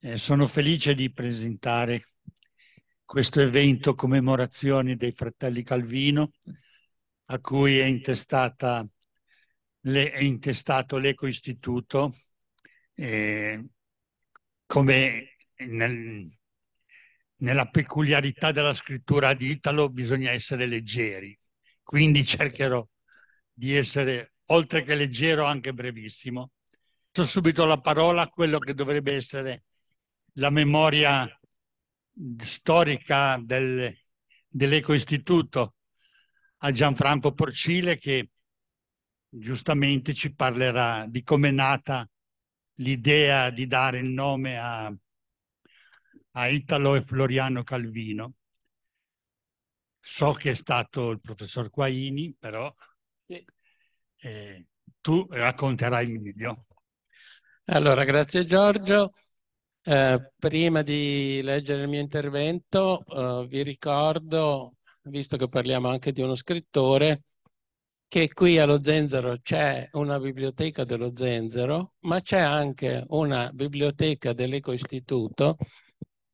Eh, sono felice di presentare questo evento commemorazione dei fratelli Calvino, a cui è, intestata, le, è intestato l'Eco Istituto, eh, come nel, nella peculiarità della scrittura di Italo bisogna essere leggeri, quindi cercherò di essere, oltre che leggero, anche brevissimo. Do subito la parola a quello che dovrebbe essere la memoria storica del, Istituto a Gianfranco Porcile che giustamente ci parlerà di come è nata l'idea di dare il nome a, a Italo e Floriano Calvino. So che è stato il professor Quaini, però sì. eh, tu racconterai meglio. Allora, grazie Giorgio. Eh, prima di leggere il mio intervento, eh, vi ricordo, visto che parliamo anche di uno scrittore, che qui allo Zenzero c'è una biblioteca dello Zenzero, ma c'è anche una biblioteca dell'Eco Istituto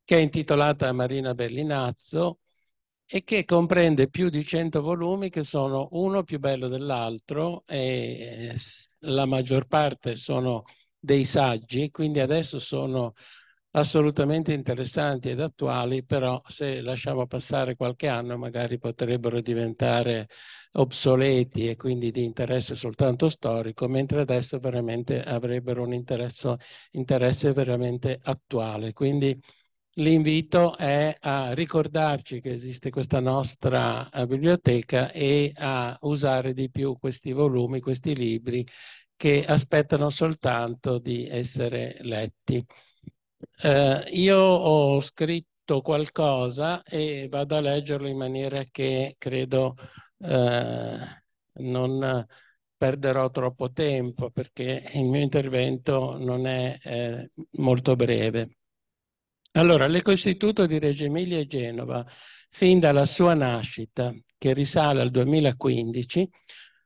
che è intitolata Marina Bellinazzo e che comprende più di 100 volumi che sono uno più bello dell'altro e eh, la maggior parte sono dei saggi, quindi adesso sono assolutamente interessanti ed attuali, però se lasciamo passare qualche anno magari potrebbero diventare obsoleti e quindi di interesse soltanto storico, mentre adesso veramente avrebbero un interesse, interesse veramente attuale. Quindi l'invito è a ricordarci che esiste questa nostra eh, biblioteca e a usare di più questi volumi, questi libri che aspettano soltanto di essere letti. Eh, io ho scritto qualcosa e vado a leggerlo in maniera che credo eh, non perderò troppo tempo perché il mio intervento non è eh, molto breve. Allora, l'Ecoistituto di Reggio Emilia e Genova, fin dalla sua nascita, che risale al 2015,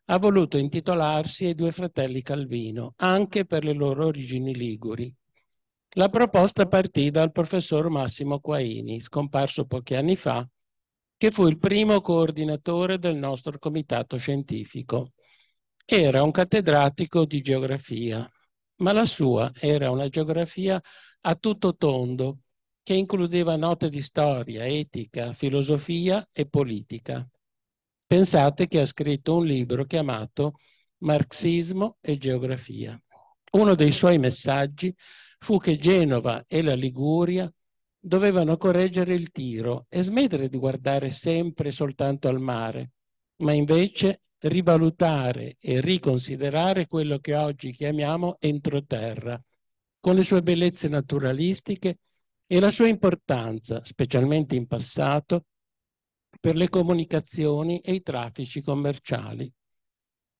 ha voluto intitolarsi ai due fratelli Calvino, anche per le loro origini liguri. La proposta partì dal professor Massimo Quaini, scomparso pochi anni fa, che fu il primo coordinatore del nostro comitato scientifico. Era un cattedratico di geografia, ma la sua era una geografia a tutto tondo, che includeva note di storia, etica, filosofia e politica. Pensate che ha scritto un libro chiamato Marxismo e geografia. Uno dei suoi messaggi fu che Genova e la Liguria dovevano correggere il tiro e smettere di guardare sempre soltanto al mare, ma invece rivalutare e riconsiderare quello che oggi chiamiamo entroterra, con le sue bellezze naturalistiche e la sua importanza, specialmente in passato, per le comunicazioni e i traffici commerciali.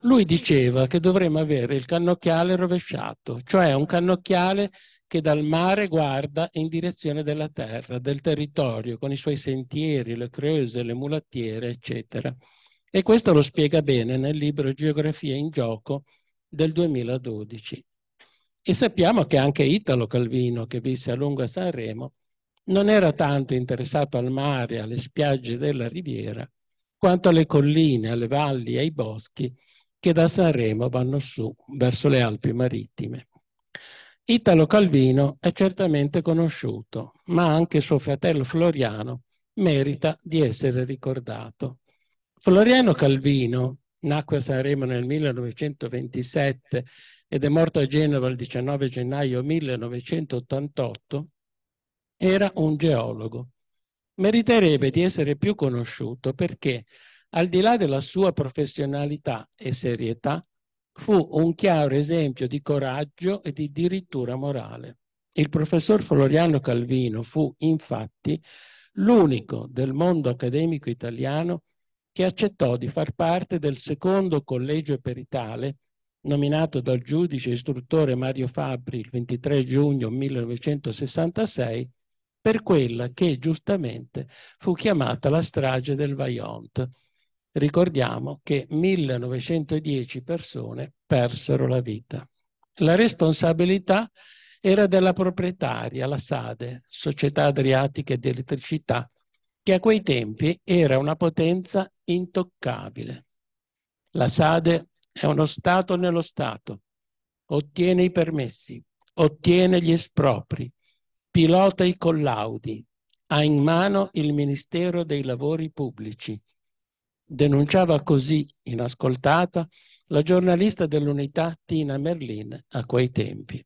Lui diceva che dovremmo avere il cannocchiale rovesciato, cioè un cannocchiale che dal mare guarda in direzione della terra, del territorio, con i suoi sentieri, le creuse, le mulattiere, eccetera. E questo lo spiega bene nel libro Geografia in gioco del 2012. E sappiamo che anche Italo Calvino, che visse a lungo a Sanremo, non era tanto interessato al mare, alle spiagge della riviera, quanto alle colline, alle valli, ai boschi che da Sanremo vanno su verso le Alpi Marittime. Italo Calvino è certamente conosciuto, ma anche suo fratello Floriano merita di essere ricordato. Floriano Calvino nacque a Sanremo nel 1927 ed è morto a Genova il 19 gennaio 1988, era un geologo. Meriterebbe di essere più conosciuto perché al di là della sua professionalità e serietà, fu un chiaro esempio di coraggio e di dirittura morale. Il professor Floriano Calvino fu infatti l'unico del mondo accademico italiano che accettò di far parte del secondo collegio peritale nominato dal giudice istruttore Mario Fabri il 23 giugno 1966 per quella che giustamente fu chiamata la strage del Vaillant, ricordiamo che 1910 persone persero la vita. La responsabilità era della proprietaria, la SADE, Società Adriatica di Elettricità, che a quei tempi era una potenza intoccabile. La SADE è uno Stato nello Stato, ottiene i permessi, ottiene gli espropri, pilota i collaudi, ha in mano il Ministero dei Lavori Pubblici, Denunciava così, inascoltata, la giornalista dell'unità Tina Merlin a quei tempi.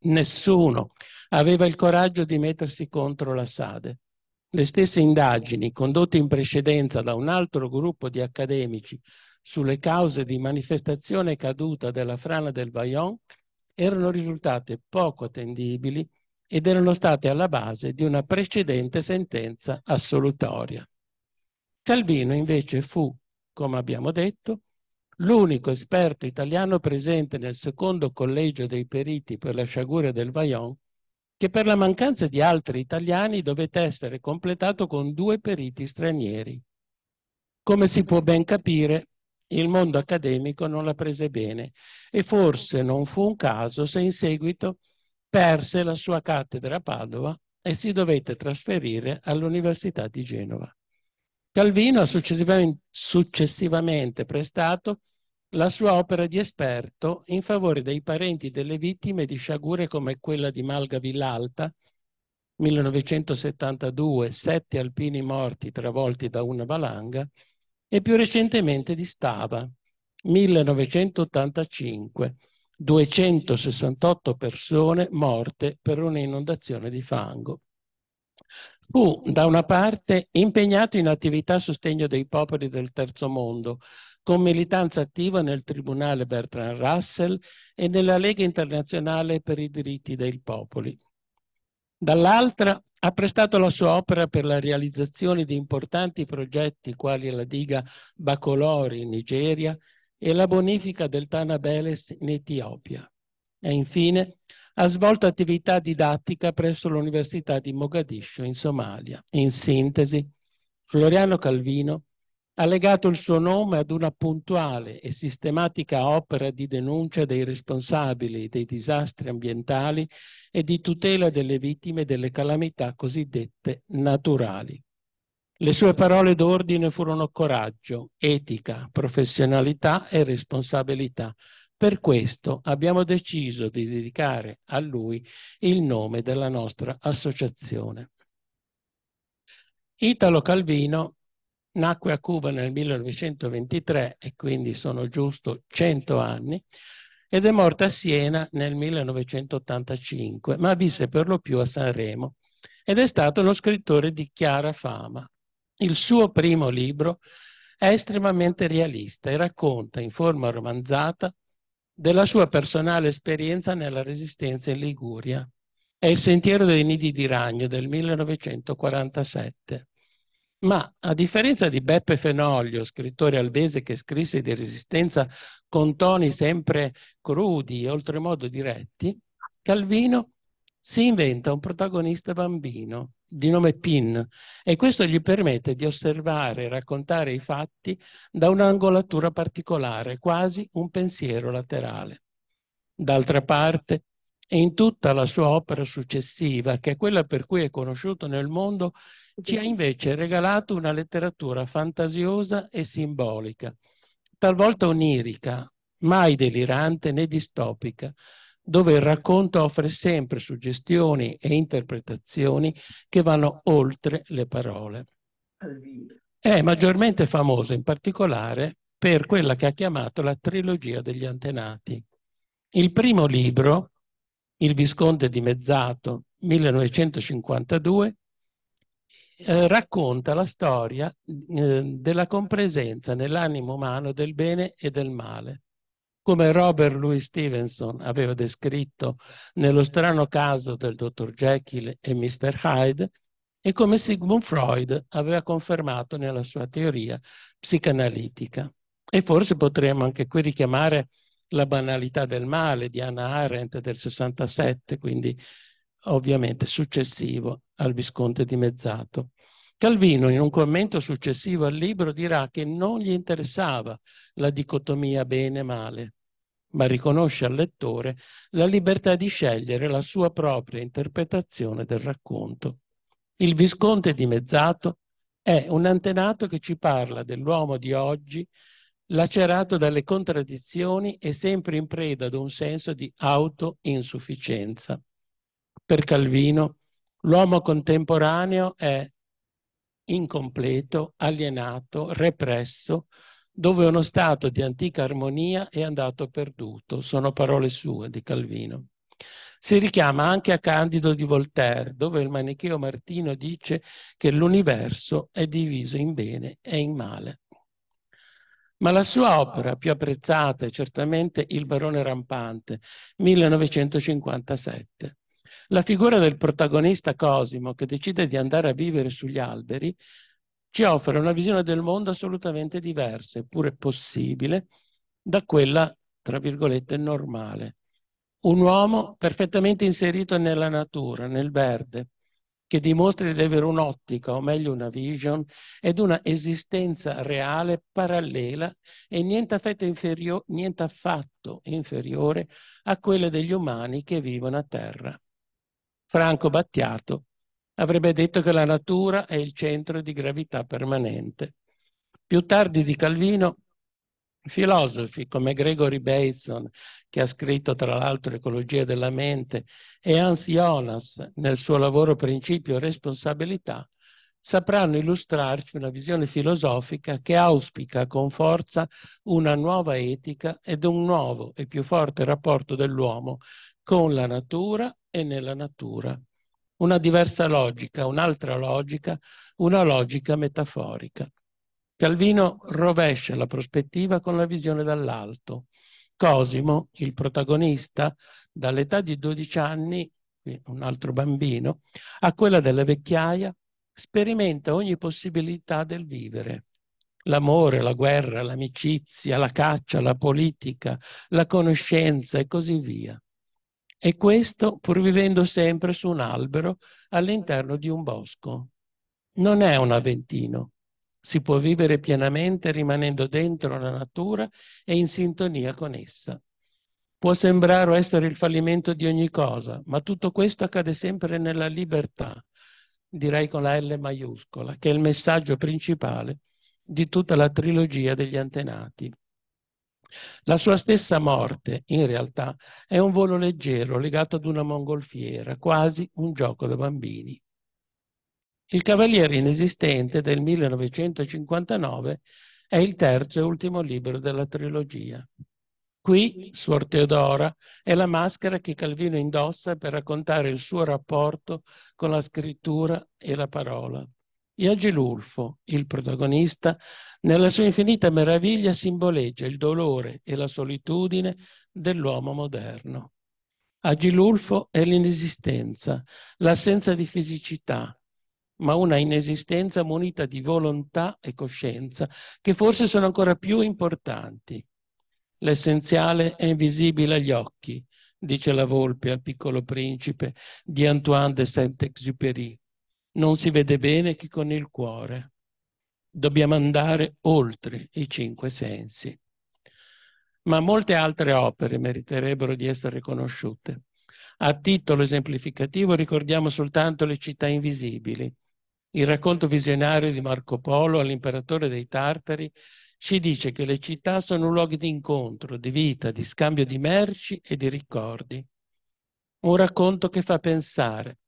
Nessuno aveva il coraggio di mettersi contro la Sade. Le stesse indagini condotte in precedenza da un altro gruppo di accademici sulle cause di manifestazione caduta della frana del Bayon, erano risultate poco attendibili ed erano state alla base di una precedente sentenza assolutoria. Calvino invece fu, come abbiamo detto, l'unico esperto italiano presente nel secondo collegio dei periti per la sciagura del Vaillant, che per la mancanza di altri italiani dovette essere completato con due periti stranieri. Come si può ben capire, il mondo accademico non la prese bene e forse non fu un caso se in seguito perse la sua cattedra a Padova e si dovette trasferire all'Università di Genova. Calvino ha successivamente, successivamente prestato la sua opera di esperto in favore dei parenti delle vittime di sciagure come quella di Malga Villalta, 1972, sette alpini morti travolti da una valanga, e più recentemente di Stava, 1985, 268 persone morte per un'inondazione di fango. Fu da una parte impegnato in attività a sostegno dei popoli del terzo mondo, con militanza attiva nel tribunale Bertrand Russell e nella Lega internazionale per i diritti dei popoli. Dall'altra ha prestato la sua opera per la realizzazione di importanti progetti quali la diga Bacolori in Nigeria e la bonifica del Tanabeles in Etiopia. E infine ha svolto attività didattica presso l'Università di Mogadiscio in Somalia. In sintesi, Floriano Calvino ha legato il suo nome ad una puntuale e sistematica opera di denuncia dei responsabili dei disastri ambientali e di tutela delle vittime delle calamità cosiddette naturali. Le sue parole d'ordine furono coraggio, etica, professionalità e responsabilità, per questo abbiamo deciso di dedicare a lui il nome della nostra associazione. Italo Calvino nacque a Cuba nel 1923 e quindi sono giusto 100 anni ed è morto a Siena nel 1985, ma visse per lo più a Sanremo ed è stato uno scrittore di chiara fama. Il suo primo libro è estremamente realista e racconta in forma romanzata della sua personale esperienza nella resistenza in Liguria. È il sentiero dei nidi di ragno del 1947. Ma a differenza di Beppe Fenoglio, scrittore albese che scrisse di resistenza con toni sempre crudi e oltremodo diretti, Calvino si inventa un protagonista bambino di nome Pin e questo gli permette di osservare e raccontare i fatti da un'angolatura particolare, quasi un pensiero laterale. D'altra parte, e in tutta la sua opera successiva, che è quella per cui è conosciuto nel mondo, ci ha invece regalato una letteratura fantasiosa e simbolica, talvolta onirica, mai delirante né distopica, dove il racconto offre sempre suggestioni e interpretazioni che vanno oltre le parole. È maggiormente famoso in particolare per quella che ha chiamato la trilogia degli antenati. Il primo libro, Il Visconte di Mezzato, 1952, eh, racconta la storia eh, della compresenza nell'animo umano del bene e del male, come Robert Louis Stevenson aveva descritto nello strano caso del dottor Jekyll e Mr. Hyde e come Sigmund Freud aveva confermato nella sua teoria psicanalitica. E forse potremmo anche qui richiamare la banalità del male di Anna Arendt del 67, quindi ovviamente successivo al Visconte di Mezzato. Calvino, in un commento successivo al libro, dirà che non gli interessava la dicotomia bene-male, ma riconosce al lettore la libertà di scegliere la sua propria interpretazione del racconto. Il Visconte dimezzato è un antenato che ci parla dell'uomo di oggi lacerato dalle contraddizioni e sempre in preda ad un senso di autoinsufficienza. Per Calvino, l'uomo contemporaneo è incompleto, alienato, represso, dove uno stato di antica armonia è andato perduto. Sono parole sue di Calvino. Si richiama anche a Candido di Voltaire, dove il manicheo Martino dice che l'universo è diviso in bene e in male. Ma la sua opera più apprezzata è certamente Il barone rampante, 1957. La figura del protagonista Cosimo, che decide di andare a vivere sugli alberi, ci offre una visione del mondo assolutamente diversa, eppure possibile, da quella, tra virgolette, normale. Un uomo perfettamente inserito nella natura, nel verde, che dimostra di avere un'ottica, o meglio una vision, ed una esistenza reale, parallela e niente affatto, inferio- niente affatto inferiore a quella degli umani che vivono a terra. Franco Battiato avrebbe detto che la natura è il centro di gravità permanente. Più tardi di Calvino, filosofi come Gregory Bateson, che ha scritto tra l'altro Ecologia della mente, e Hans Jonas nel suo lavoro Principio e responsabilità, sapranno illustrarci una visione filosofica che auspica con forza una nuova etica ed un nuovo e più forte rapporto dell'uomo con la natura e nella natura. Una diversa logica, un'altra logica, una logica metaforica. Calvino rovescia la prospettiva con la visione dall'alto. Cosimo, il protagonista, dall'età di 12 anni, un altro bambino, a quella della vecchiaia, sperimenta ogni possibilità del vivere. L'amore, la guerra, l'amicizia, la caccia, la politica, la conoscenza e così via. E questo pur vivendo sempre su un albero all'interno di un bosco. Non è un aventino. Si può vivere pienamente rimanendo dentro la natura e in sintonia con essa. Può sembrare essere il fallimento di ogni cosa, ma tutto questo accade sempre nella libertà, direi con la L maiuscola, che è il messaggio principale di tutta la trilogia degli antenati. La sua stessa morte, in realtà, è un volo leggero legato ad una mongolfiera, quasi un gioco da bambini. Il Cavaliere inesistente del 1959 è il terzo e ultimo libro della trilogia. Qui Suor Teodora è la maschera che Calvino indossa per raccontare il suo rapporto con la scrittura e la parola. Iagilulfo, il protagonista, nella sua infinita meraviglia simboleggia il dolore e la solitudine dell'uomo moderno. Agilulfo è l'inesistenza, l'assenza di fisicità, ma una inesistenza munita di volontà e coscienza che forse sono ancora più importanti. L'essenziale è invisibile agli occhi, dice la volpe al piccolo principe di Antoine de Saint-Exupéry non si vede bene che con il cuore. Dobbiamo andare oltre i cinque sensi. Ma molte altre opere meriterebbero di essere conosciute. A titolo esemplificativo ricordiamo soltanto le città invisibili. Il racconto visionario di Marco Polo all'imperatore dei Tartari ci dice che le città sono luoghi di incontro, di vita, di scambio di merci e di ricordi. Un racconto che fa pensare,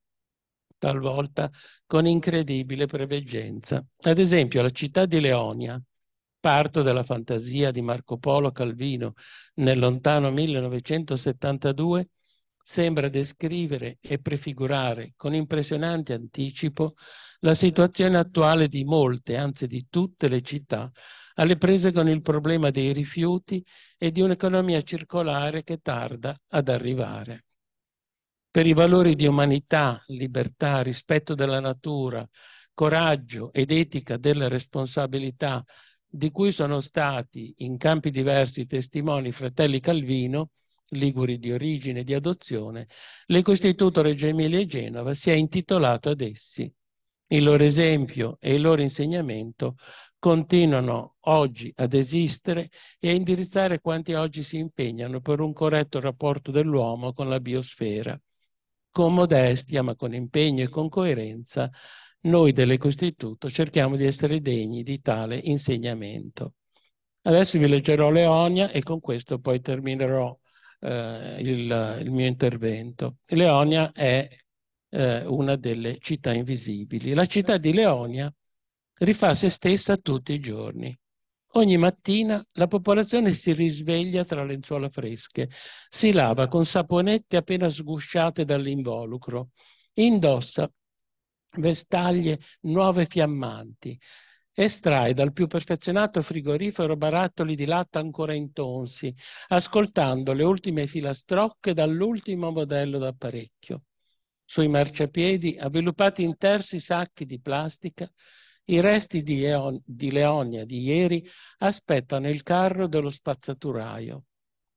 talvolta con incredibile preveggenza. Ad esempio, la città di Leonia, parto dalla fantasia di Marco Polo Calvino nel lontano 1972, sembra descrivere e prefigurare con impressionante anticipo la situazione attuale di molte, anzi di tutte le città, alle prese con il problema dei rifiuti e di un'economia circolare che tarda ad arrivare per i valori di umanità, libertà, rispetto della natura, coraggio ed etica della responsabilità di cui sono stati in campi diversi testimoni fratelli Calvino, liguri di origine e di adozione, l'Ecostituto Reggio Emilia e Genova si è intitolato ad essi. Il loro esempio e il loro insegnamento continuano oggi ad esistere e a indirizzare quanti oggi si impegnano per un corretto rapporto dell'uomo con la biosfera con modestia, ma con impegno e con coerenza, noi dell'Ecostituto cerchiamo di essere degni di tale insegnamento. Adesso vi leggerò Leonia e con questo poi terminerò eh, il, il, mio intervento. Leonia è eh, una delle città invisibili. La città di Leonia rifà se stessa tutti i giorni. Ogni mattina la popolazione si risveglia tra lenzuola fresche, si lava con saponette appena sgusciate dall'involucro, indossa vestaglie nuove fiammanti, estrae dal più perfezionato frigorifero barattoli di latta ancora intonsi, ascoltando le ultime filastrocche dall'ultimo modello d'apparecchio. Sui marciapiedi, avviluppati in terzi sacchi di plastica, i resti di, Eon, di Leonia di ieri aspettano il carro dello spazzaturaio.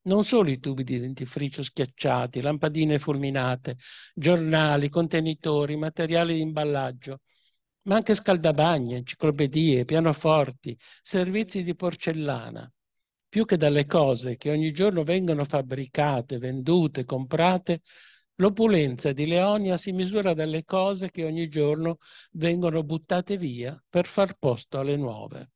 Non solo i tubi di dentifricio schiacciati, lampadine fulminate, giornali, contenitori, materiali di imballaggio, ma anche scaldabagne, enciclopedie, pianoforti, servizi di porcellana. Più che dalle cose che ogni giorno vengono fabbricate, vendute, comprate, L'opulenza di Leonia si misura dalle cose che ogni giorno vengono buttate via per far posto alle nuove.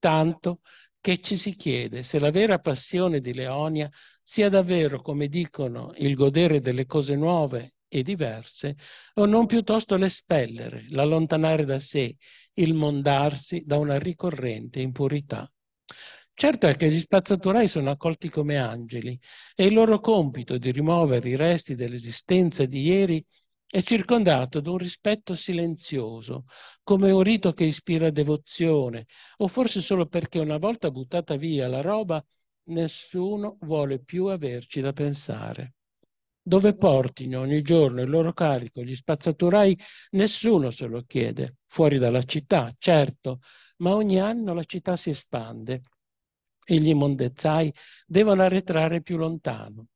Tanto che ci si chiede se la vera passione di Leonia sia davvero, come dicono, il godere delle cose nuove e diverse, o non piuttosto l'espellere, l'allontanare da sé, il mondarsi da una ricorrente impurità. Certo è che gli spazzaturai sono accolti come angeli e il loro compito di rimuovere i resti dell'esistenza di ieri è circondato da un rispetto silenzioso, come un rito che ispira devozione, o forse solo perché una volta buttata via la roba, nessuno vuole più averci da pensare. Dove portino ogni giorno il loro carico gli spazzaturai, nessuno se lo chiede, fuori dalla città, certo, ma ogni anno la città si espande e gli mondezzai devono arretrare più lontano.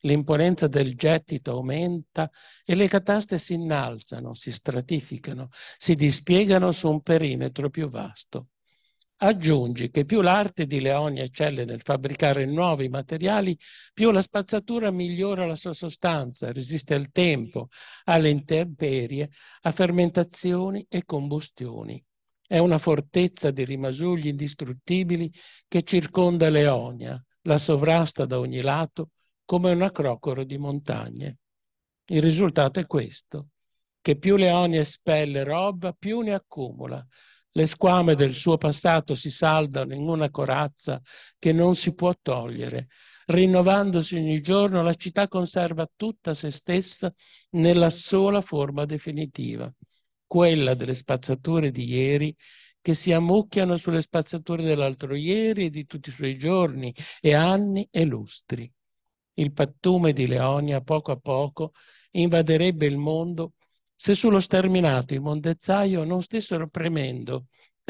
L'imponenza del gettito aumenta e le cataste si innalzano, si stratificano, si dispiegano su un perimetro più vasto. Aggiungi che più l'arte di Leoni eccelle nel fabbricare nuovi materiali, più la spazzatura migliora la sua sostanza, resiste al tempo, alle intemperie, a fermentazioni e combustioni. È una fortezza di rimasugli indistruttibili che circonda Leonia, la sovrasta da ogni lato come un acrocoro di montagne. Il risultato è questo, che più Leonia espelle roba, più ne accumula. Le squame del suo passato si saldano in una corazza che non si può togliere. Rinnovandosi ogni giorno, la città conserva tutta se stessa nella sola forma definitiva quella delle spazzature di ieri che si ammucchiano sulle spazzature dell'altro ieri e di tutti i suoi giorni e anni e lustri. Il pattume di Leonia poco a poco invaderebbe il mondo se sullo sterminato immondezzaio non stessero premendo,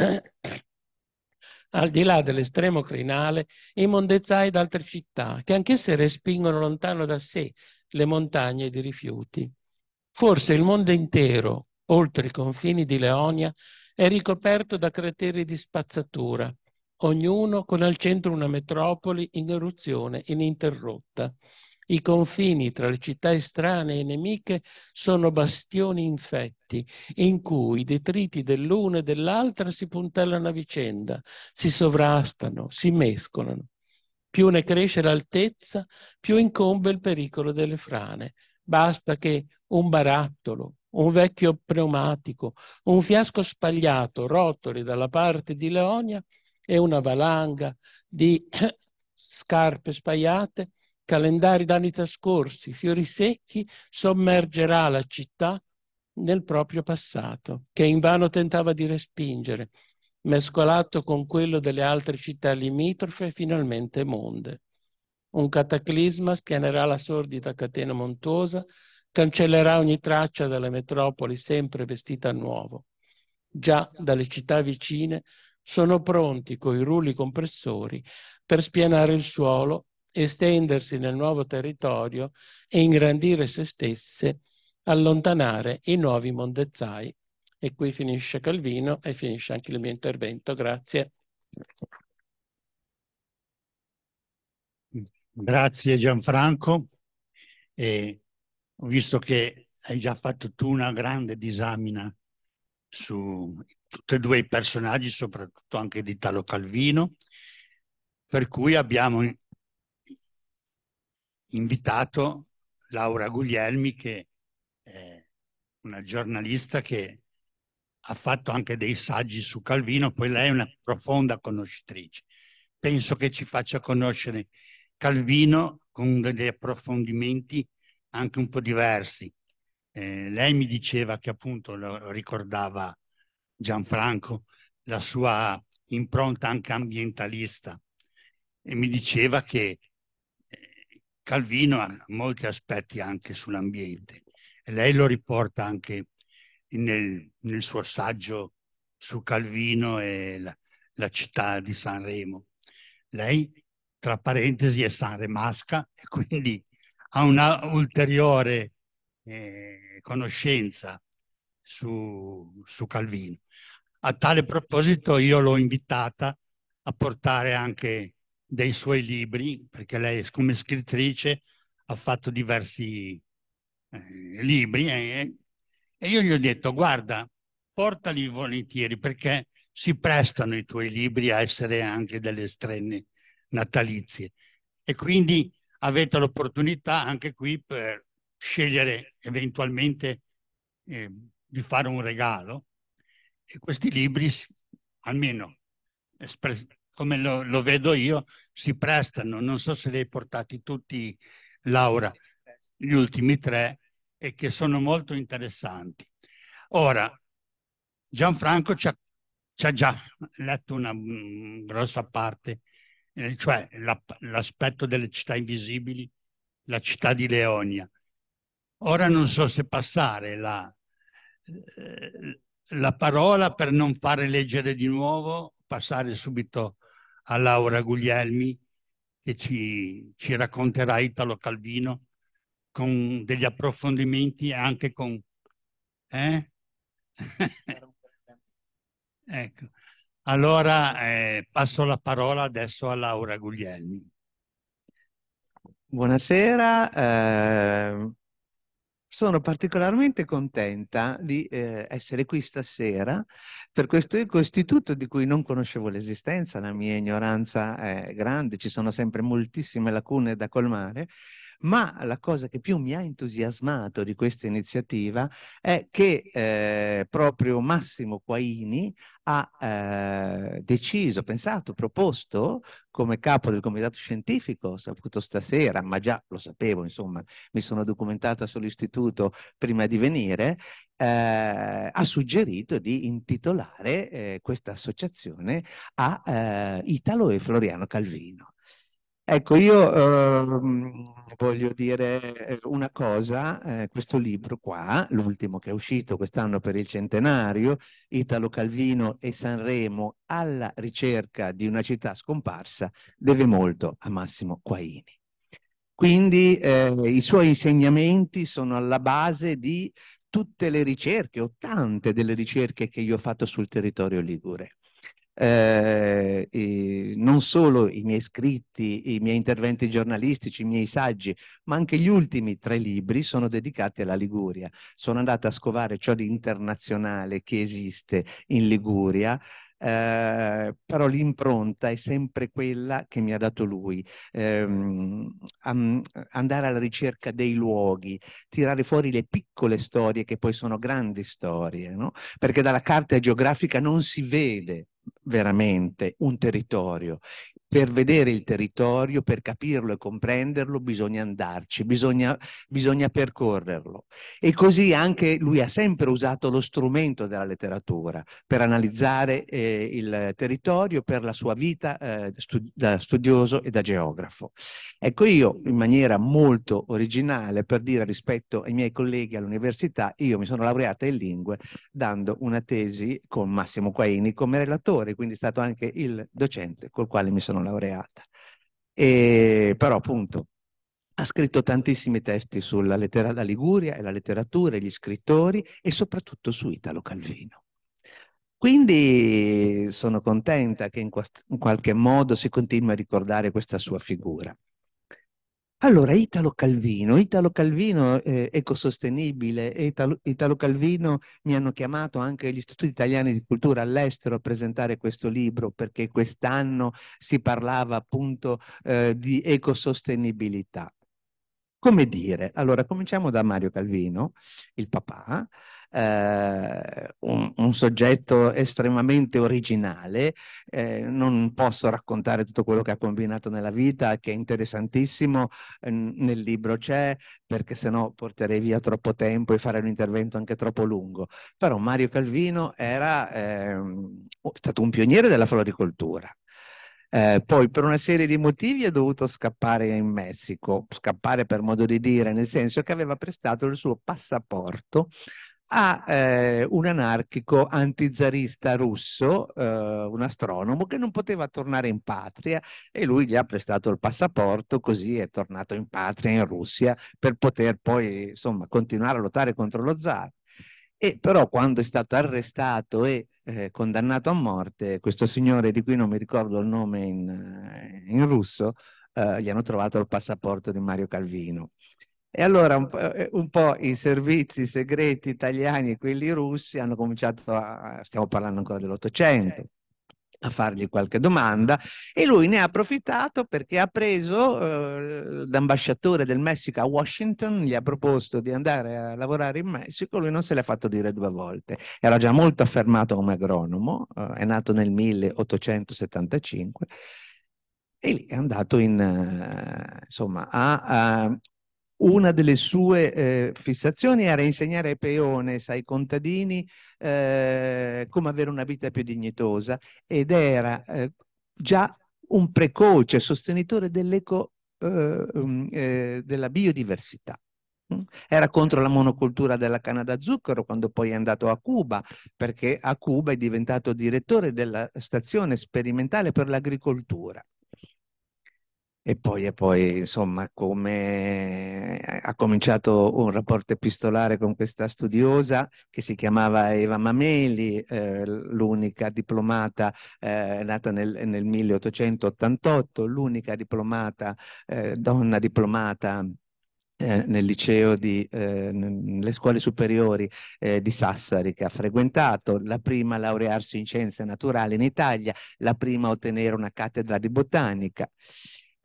al di là dell'estremo crinale, i mondezzai d'altre città, che anch'esse respingono lontano da sé le montagne di rifiuti. Forse il mondo intero, oltre i confini di Leonia, è ricoperto da crateri di spazzatura, ognuno con al centro una metropoli in eruzione ininterrotta. I confini tra le città estranee e nemiche sono bastioni infetti, in cui i detriti dell'una e dell'altra si puntellano a vicenda, si sovrastano, si mescolano. Più ne cresce l'altezza, più incombe il pericolo delle frane. Basta che un barattolo, un vecchio pneumatico, un fiasco spagliato, rotoli dalla parte di Leonia e una valanga di scarpe spaiate, calendari d'anni trascorsi, fiori secchi, sommergerà la città nel proprio passato, che invano tentava di respingere, mescolato con quello delle altre città limitrofe finalmente monde. Un cataclisma spianerà la sordida catena montuosa cancellerà ogni traccia dalla metropoli sempre vestita a nuovo. Già dalle città vicine sono pronti coi rulli compressori per spianare il suolo, estendersi nel nuovo territorio e ingrandire se stesse, allontanare i nuovi mondezzai. E qui finisce Calvino e finisce anche il mio intervento. Grazie. Grazie Gianfranco. E ho visto che hai già fatto tu una grande disamina su tutti e due i personaggi, soprattutto anche di Italo Calvino, per cui abbiamo invitato Laura Guglielmi, che è una giornalista che ha fatto anche dei saggi su Calvino, poi lei è una profonda conoscitrice. Penso che ci faccia conoscere Calvino con degli approfondimenti anche un po' diversi. Eh, lei mi diceva che appunto lo ricordava Gianfranco, la sua impronta anche ambientalista e mi diceva che eh, Calvino ha molti aspetti anche sull'ambiente e lei lo riporta anche nel, nel suo saggio su Calvino e la, la, città di Sanremo. Lei, tra parentesi, è sanremasca e quindi a un'ulteriore eh, conoscenza su, su Calvino. A tale proposito io l'ho invitata a portare anche dei suoi libri, perché lei come scrittrice ha fatto diversi eh, libri e, eh, e, io gli ho detto guarda, portali volentieri perché si prestano i tuoi libri a essere anche delle strenne natalizie. E quindi avete l'opportunità anche qui per scegliere eventualmente eh, di fare un regalo e questi libri, almeno come lo, lo, vedo io, si prestano. Non so se li hai portati tutti, Laura, gli ultimi tre, e che sono molto interessanti. Ora, Gianfranco ci ha, ci ha già letto una mh, mm, grossa parte eh, cioè la, l'aspetto delle città invisibili, la città di Leonia. Ora non so se passare la, eh, la parola per non fare leggere di nuovo, passare subito a Laura Guglielmi che ci, ci racconterà Italo Calvino con degli approfondimenti e anche con... Eh? ecco. Allora eh, passo la parola adesso a Laura Guglielmi. Buonasera, eh, sono particolarmente contenta di eh, essere qui stasera per questo ecoistituto di cui non conoscevo l'esistenza, la mia ignoranza è grande, ci sono sempre moltissime lacune da colmare ma la cosa che più mi ha entusiasmato di questa iniziativa è che eh, proprio Massimo Quaini ha eh, deciso, pensato, proposto come capo del comitato scientifico, ho saputo stasera, ma già lo sapevo, insomma, mi sono documentata sull'istituto prima di venire, eh, ha suggerito di intitolare eh, questa associazione a eh, Italo e Floriano Calvino. Ecco, io ehm, voglio dire eh, una cosa, eh, questo libro qua, l'ultimo che è uscito quest'anno per il centenario, Italo Calvino e Sanremo alla ricerca di una città scomparsa, deve molto a Massimo Quaini. Quindi eh, i suoi insegnamenti sono alla base di tutte le ricerche o tante delle ricerche che io ho fatto sul territorio ligure eh, non solo i miei scritti, i miei interventi giornalistici, i miei saggi, ma anche gli ultimi tre libri sono dedicati alla Liguria. Sono andata a scovare ciò di internazionale che esiste in Liguria eh, però l'impronta è sempre quella che mi ha dato lui. Eh, um, andare alla ricerca dei luoghi, tirare fuori le piccole storie che poi sono grandi storie, no? perché dalla carta geografica non si vede veramente un territorio per vedere il territorio, per capirlo e comprenderlo, bisogna andarci, bisogna, bisogna percorrerlo. E così anche lui ha sempre usato lo strumento della letteratura per analizzare eh, il territorio, per la sua vita eh, studi da studioso e da geografo. Ecco io, in maniera molto originale, per dire rispetto ai miei colleghi all'università, io mi sono laureata in lingue dando una tesi con Massimo Quaini come relatore, quindi è stato anche il docente col quale mi sono laureata. E, però appunto ha scritto tantissimi testi sulla, lettera, la Liguria e la letteratura, gli scrittori e soprattutto su Italo Calvino. Quindi sono contenta che in, in qualche modo si continui a ricordare questa sua figura. Allora, Italo Calvino, Italo Calvino eh, ecosostenibile, Italo, Italo, Calvino mi hanno chiamato anche gli istituti italiani di cultura all'estero a presentare questo libro perché quest'anno si parlava appunto eh, di ecosostenibilità. Come dire? Allora, cominciamo da Mario Calvino, il papà, eh, un, un, soggetto estremamente originale, eh, non posso raccontare tutto quello che ha combinato nella vita, che è interessantissimo, eh, nel libro c'è, perché sennò porterei via troppo tempo e fare un intervento anche troppo lungo. Però Mario Calvino era ehm, stato un pioniere della floricoltura. Eh, poi per una serie di motivi è dovuto scappare in Messico, scappare per modo di dire, nel senso che aveva prestato il suo passaporto a eh, un anarchico antizarista russo, eh, un astronomo, che non poteva tornare in patria e lui gli ha prestato il passaporto, così è tornato in patria in Russia per poter poi insomma, continuare a lottare contro lo zar. E però quando è stato arrestato e eh, condannato a morte, questo signore di cui non mi ricordo il nome in, eh, in russo, eh, gli hanno trovato il passaporto di Mario Calvino e allora un, eh, un po', i servizi segreti italiani e quelli russi hanno cominciato a, stiamo parlando ancora dell'Ottocento, certo. a fargli qualche domanda e lui ne ha approfittato perché ha preso eh, l'ambasciatore del Messico a Washington, gli ha proposto di andare a lavorare in Messico, lui non se l'ha fatto dire due volte, era già molto affermato come agronomo, eh, è nato nel 1875 e lì è andato in, uh, insomma, a, a, una delle sue eh, fissazioni era insegnare ai peones, ai contadini, eh, come avere una vita più dignitosa ed era eh, già un precoce sostenitore dell'eco, eh, um, eh, della biodiversità. Mm? Era contro la monocultura della canna da zucchero quando poi è andato a Cuba, perché a Cuba è diventato direttore della stazione sperimentale per l'agricoltura e poi, e poi, insomma, come ha cominciato un rapporto epistolare con questa studiosa che si chiamava Eva Mameli, eh, l'unica diplomata eh, nata nel, nel 1888, l'unica diplomata, eh, donna diplomata eh, nel liceo di, eh, nelle scuole superiori eh, di Sassari che ha frequentato, la prima a laurearsi in scienze naturali in Italia, la prima a ottenere una cattedra di botanica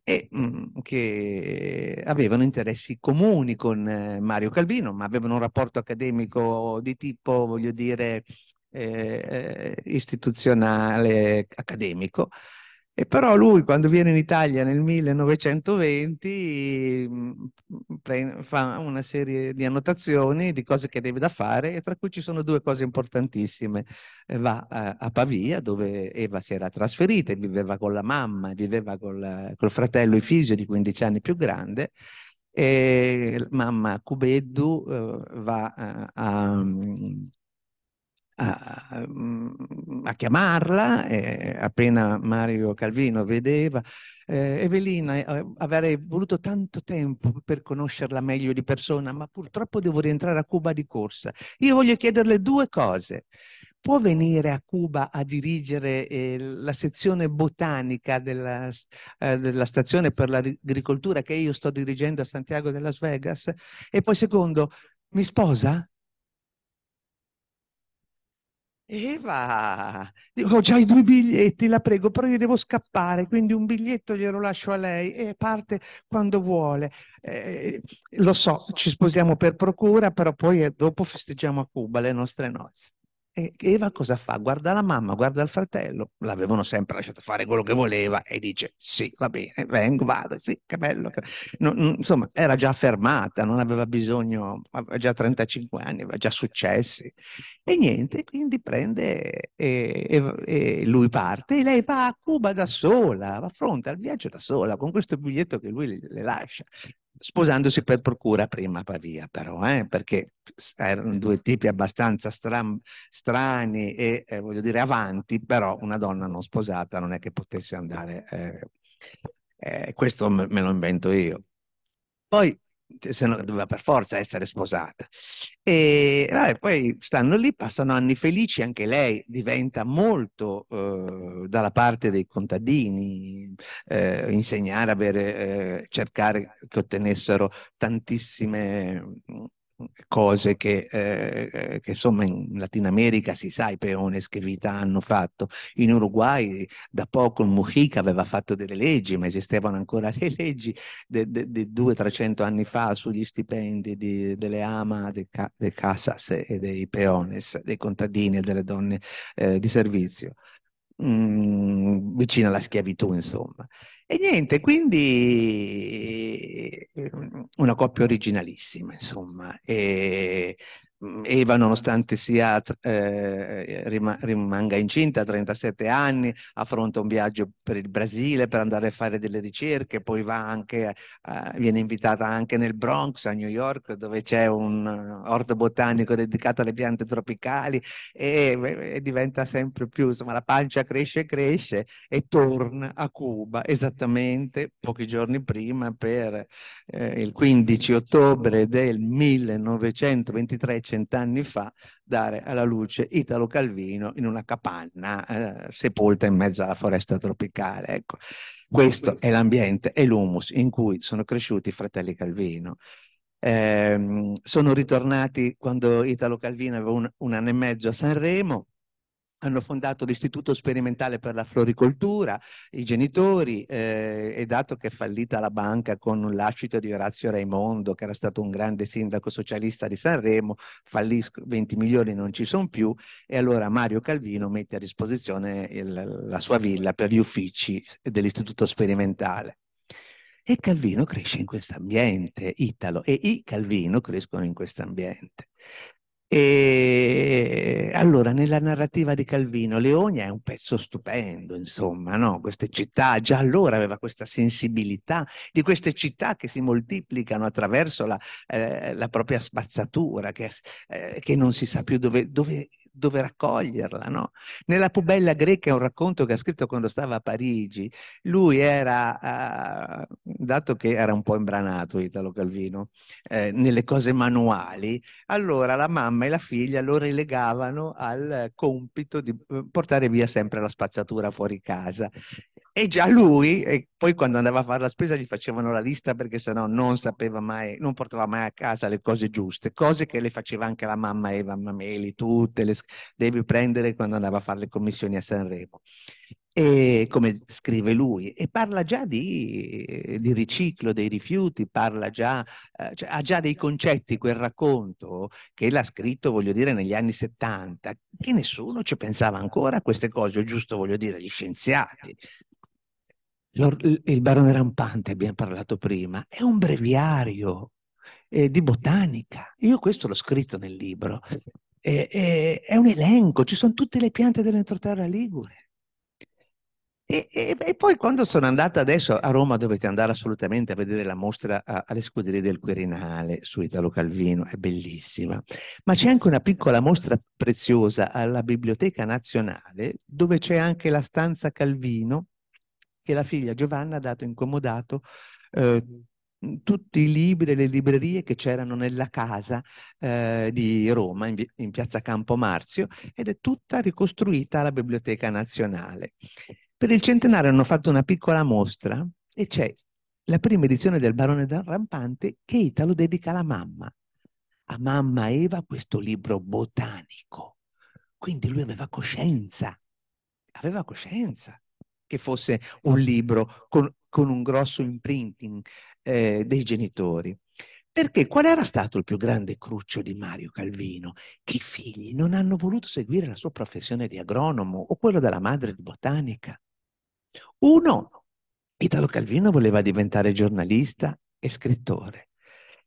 e mm, che avevano interessi comuni con eh, Mario Calvino, ma avevano un rapporto accademico di tipo, voglio dire, eh, eh istituzionale, accademico. E però lui quando viene in Italia nel 1920 mm, pre- fa una serie di annotazioni di cose che deve da fare e tra cui ci sono due cose importantissime. Eh, va a, eh, a Pavia dove Eva si era trasferita, e viveva con la mamma, viveva col, col fratello figlio di 15 anni più grande e mamma Cubeddu eh, va eh, a, a, mm, a, mm, a chiamarla, eh, appena Mario Calvino vedeva. Eh, Evelina, eh, avrei voluto tanto tempo per conoscerla meglio di persona, ma purtroppo devo rientrare a Cuba di corsa. Io voglio chiederle due cose. Può venire a Cuba a dirigere eh, la sezione botanica della, eh, della stazione per l'agricoltura che io sto dirigendo a Santiago de Las Vegas? E poi secondo, mi sposa? Eva, ho già i due biglietti, la prego, però io devo scappare, quindi un biglietto glielo lascio a lei e parte quando vuole. Eh, lo so, ci sposiamo per procura, però poi eh, dopo festeggiamo a Cuba le nostre nozze. E Eva cosa fa? Guarda la mamma, guarda il fratello, l'avevano sempre lasciato fare quello che voleva e dice sì, va bene, vengo, vado, sì, che bello. Che... No, no, insomma, era già fermata, non aveva bisogno, aveva già 35 anni, aveva già successi. E niente, quindi prende e, e, e lui parte e lei va a Cuba da sola, affronta il viaggio da sola con questo biglietto che lui le lascia sposandosi per procura prima a Pavia però, eh, perché erano due tipi abbastanza stram, strani e eh, voglio dire avanti, però una donna non sposata non è che potesse andare, eh, eh questo me lo invento io. Poi se no, doveva per forza essere sposata. E vabbè, ah, poi stanno lì, passano anni felici, anche lei diventa molto eh, dalla parte dei contadini, eh, insegnare a eh, cercare che ottenessero tantissime cose che, eh, che, insomma in Latina America si sa i peones che vita hanno fatto. In Uruguay da poco il Mujica aveva fatto delle leggi, ma esistevano ancora le leggi di 200-300 anni fa sugli stipendi di, delle ama, dei de casas e dei peones, dei contadini e delle donne eh, di servizio mh, mm, vicino alla schiavitù, insomma. E niente, quindi eh, una coppia originalissima, insomma. E Mm, Eva, nonostante sia, eh, eh rimanga incinta a 37 anni, affronta un viaggio per il Brasile per andare a fare delle ricerche, poi anche, eh, viene invitata anche nel Bronx, a New York, dove c'è un eh, orto botanico dedicato alle piante tropicali e, e diventa sempre più, insomma, la pancia cresce e cresce e torna a Cuba esattamente pochi giorni prima per eh, il 15 ottobre del 1923 cent'anni fa, dare alla luce Italo Calvino in una capanna eh, sepolta in mezzo alla foresta tropicale. Ecco. Questo è l'ambiente, è l'humus in cui sono cresciuti i fratelli Calvino. Eh, sono ritornati quando Italo Calvino aveva un, un anno e mezzo a Sanremo, hanno fondato l'Istituto Sperimentale per la Floricoltura, i genitori, eh, e dato che è fallita la banca con l'ascito di Orazio Raimondo, che era stato un grande sindaco socialista di Sanremo, fallisco, 20 milioni non ci sono più, e allora Mario Calvino mette a disposizione il, la sua villa per gli uffici dell'Istituto Sperimentale. E Calvino cresce in questo ambiente, Italo, e i Calvino crescono in questo ambiente. E allora, nella narrativa di Calvino, Leonia è un pezzo stupendo, insomma, no? Queste città, già allora aveva questa sensibilità di queste città che si moltiplicano attraverso la, eh, la propria spazzatura, che, eh, che, non si sa più dove, dove dove raccoglierla. No? Nella Pubella greca è un racconto che ha scritto quando stava a Parigi. Lui era, eh, dato che era un po' imbranato Italo Calvino, eh, nelle cose manuali, allora la mamma e la figlia lo relegavano al compito di eh, portare via sempre la spazzatura fuori casa e già lui, e poi quando andava a fare la spesa gli facevano la lista perché sennò non sapeva mai, non portava mai a casa le cose giuste, cose che le faceva anche la mamma Eva Mameli, tutte le devi prendere quando andava a fare le commissioni a Sanremo. E come scrive lui, e parla già di, di riciclo dei rifiuti, già, eh, cioè, ha già dei concetti, quel racconto che l'ha scritto, voglio dire, negli anni 70, che nessuno ci pensava ancora a queste cose, o giusto, voglio dire, gli scienziati, il barone rampante, abbiamo parlato prima, è un breviario eh, di botanica. Io questo l'ho scritto nel libro. Eh, eh, è un elenco, ci sono tutte le piante dell'entroterra ligure. E, e, e, poi quando sono andata adesso a Roma dovete andare assolutamente a vedere la mostra a, alle scuderie del Quirinale su Italo Calvino, è bellissima. Ma c'è anche una piccola mostra preziosa alla Biblioteca Nazionale dove c'è anche la stanza Calvino che la figlia Giovanna ha dato incomodato eh, tutti i libri e le librerie che c'erano nella casa eh, di Roma, in, in piazza Campo Marzio, ed è tutta ricostruita alla Biblioteca Nazionale. Per il centenario hanno fatto una piccola mostra e c'è la prima edizione del Barone del Rampante che Italo dedica alla mamma. A mamma Eva questo libro botanico. Quindi lui aveva coscienza, aveva coscienza che fosse un libro con, con un grosso imprinting eh, dei genitori. Perché qual era stato il più grande cruccio di Mario Calvino? Che i figli non hanno voluto seguire la sua professione di agronomo o quella della madre di botanica. Uno, Italo Calvino voleva diventare giornalista e scrittore,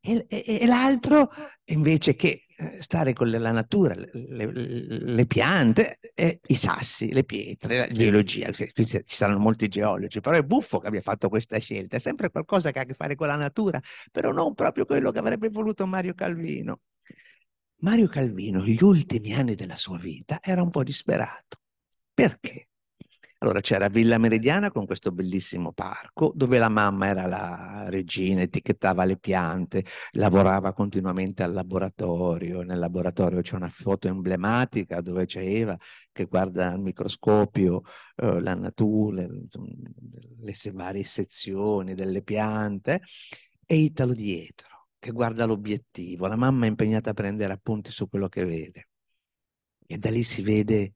e, e, e l'altro invece che eh, stare con la natura, le, le piante, i sassi, le pietre, la geologia. Qui ci saranno molti geologi, però è buffo che abbia fatto questa scelta. È sempre qualcosa che ha a che fare con la natura, però non proprio quello che avrebbe voluto Mario Calvino. Mario Calvino, gli ultimi anni della sua vita, era un po' disperato. Perché? Allora c'era Villa Meridiana con questo bellissimo parco dove la mamma era la regina, etichettava le piante, lavorava continuamente al laboratorio. Nel laboratorio c'è una foto emblematica dove c'è Eva che guarda al microscopio eh, la natura, le, le, le varie sezioni delle piante e Italo dietro che guarda l'obiettivo. La mamma è impegnata a prendere appunti su quello che vede. E da lì si vede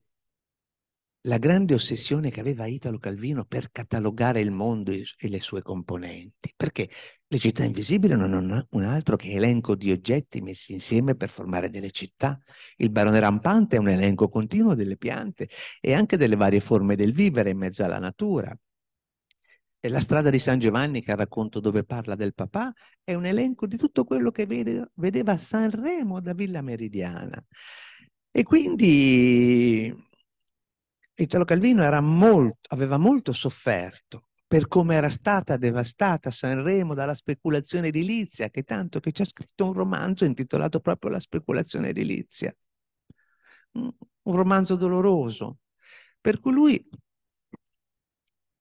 la grande ossessione che aveva Italo Calvino per catalogare il mondo e le sue componenti, perché le città invisibili non hanno un altro che elenco di oggetti messi insieme per formare delle città. Il barone rampante è un elenco continuo delle piante e anche delle varie forme del vivere in mezzo alla natura. E la strada di San Giovanni, che racconto dove parla del papà, è un elenco di tutto quello che vede, vedeva Sanremo da Villa Meridiana. E quindi Italo Calvino molto, aveva molto sofferto per come era stata devastata Sanremo dalla speculazione edilizia, che tanto che ci ha scritto un romanzo intitolato proprio La speculazione edilizia. Un romanzo doloroso. Per cui lui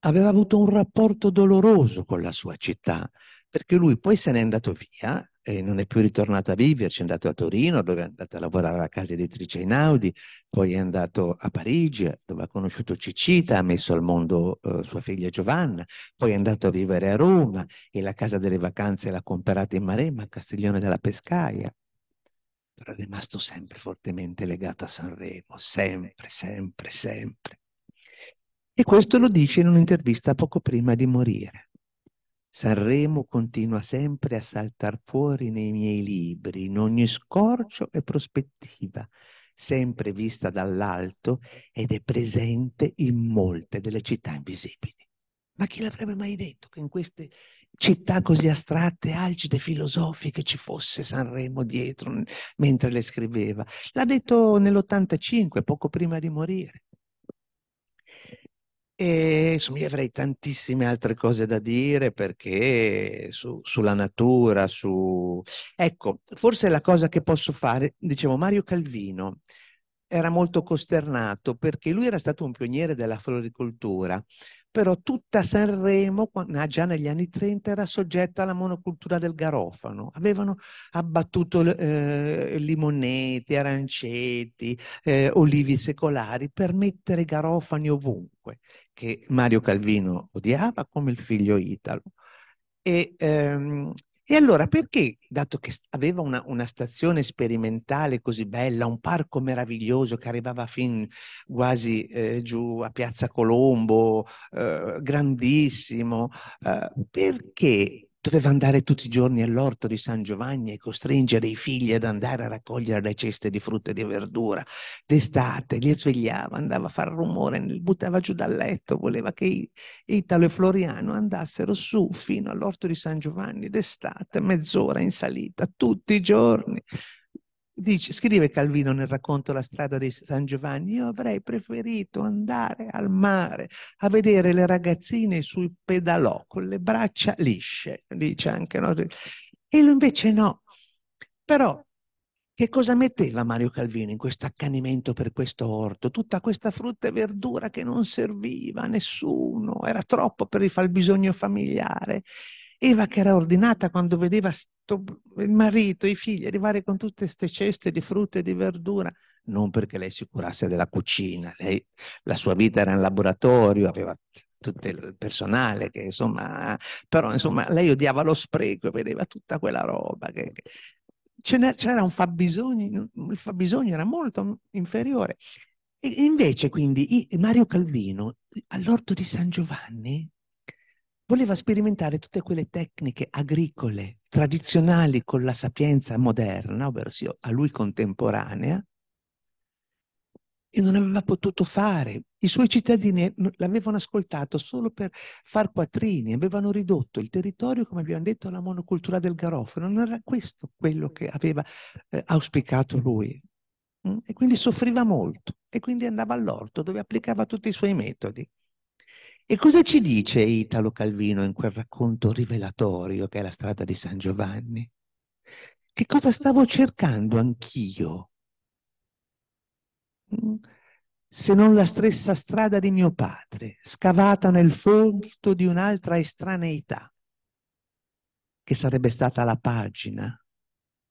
aveva avuto un rapporto doloroso con la sua città, perché lui poi se n'è andato via e non è più ritornato a viverci, è andato a Torino dove è andato a lavorare alla casa editrice Inaudi, poi è andato a Parigi dove ha conosciuto Cicita, ha messo al mondo eh, sua figlia Giovanna, poi è andato a vivere a Roma e la casa delle vacanze l'ha comprata in Maremma, a Castiglione della Pescaia. Però è rimasto sempre fortemente legato a Sanremo, sempre, sempre, sempre. E questo lo dice in un'intervista poco prima di morire. Sanremo continua sempre a saltar fuori nei miei libri, in ogni scorcio e prospettiva, sempre vista dall'alto ed è presente in molte delle città invisibili. Ma chi l'avrebbe mai detto che in queste città così astratte, algide, filosofiche ci fosse Sanremo dietro mentre le scriveva? L'ha detto nell'85, poco prima di morire. E insomma, io avrei tantissime altre cose da dire perché su, sulla natura, su... Ecco, forse la cosa che posso fare, dicevo, Mario Calvino era molto costernato perché lui era stato un pioniere della floricoltura però tutta Sanremo, già negli anni 30, era soggetta alla monocultura del garofano. Avevano abbattuto eh, limoneti, aranceti, eh, olivi secolari per mettere garofani ovunque, che Mario Calvino odiava come il figlio Italo. E, ehm, e allora perché, dato che aveva una, una, stazione sperimentale così bella, un parco meraviglioso che arrivava fin quasi eh, giù a Piazza Colombo, eh, grandissimo, eh, perché Doveva andare tutti i giorni all'orto di San Giovanni e costringere i figli ad andare a raccogliere le ceste di frutta e di verdura. D'estate li svegliava, andava a far rumore, li buttava giù dal letto, voleva che Italo e Floriano andassero su fino all'orto di San Giovanni d'estate, mezz'ora in salita, tutti i giorni. Dice, scrive Calvino nel racconto La strada di San Giovanni, io avrei preferito andare al mare a vedere le ragazzine sui pedalò con le braccia lisce, dice anche, no? E lui invece no. Però che cosa metteva Mario Calvino in questo accanimento per questo orto? Tutta questa frutta e verdura che non serviva a nessuno, era troppo per il fabbisogno familiare. Eva che era ordinata quando vedeva sto, il marito, i figli arrivare con tutte queste ceste di frutta e di verdura, non perché lei si curasse della cucina, lei, la sua vita era in laboratorio, aveva tutto il personale che insomma, però insomma lei odiava lo spreco, e vedeva tutta quella roba che, c'era un fabbisogno, il fabbisogno era molto inferiore. E invece quindi Mario Calvino all'orto di San Giovanni voleva sperimentare tutte quelle tecniche agricole tradizionali con la sapienza moderna, ovvero sì, a lui contemporanea, e non aveva potuto fare. I suoi cittadini l'avevano ascoltato solo per far quattrini, avevano ridotto il territorio, come abbiamo detto, alla monocultura del garofano. Non era questo quello che aveva eh, auspicato lui. Mm? E quindi soffriva molto e quindi andava all'orto dove applicava tutti i suoi metodi. E cosa ci dice Italo Calvino in quel racconto rivelatorio che è la strada di San Giovanni? Che cosa stavo cercando anch'io? Mm, se non la stessa strada di mio padre, scavata nel folto di un'altra estraneità, che sarebbe stata la pagina,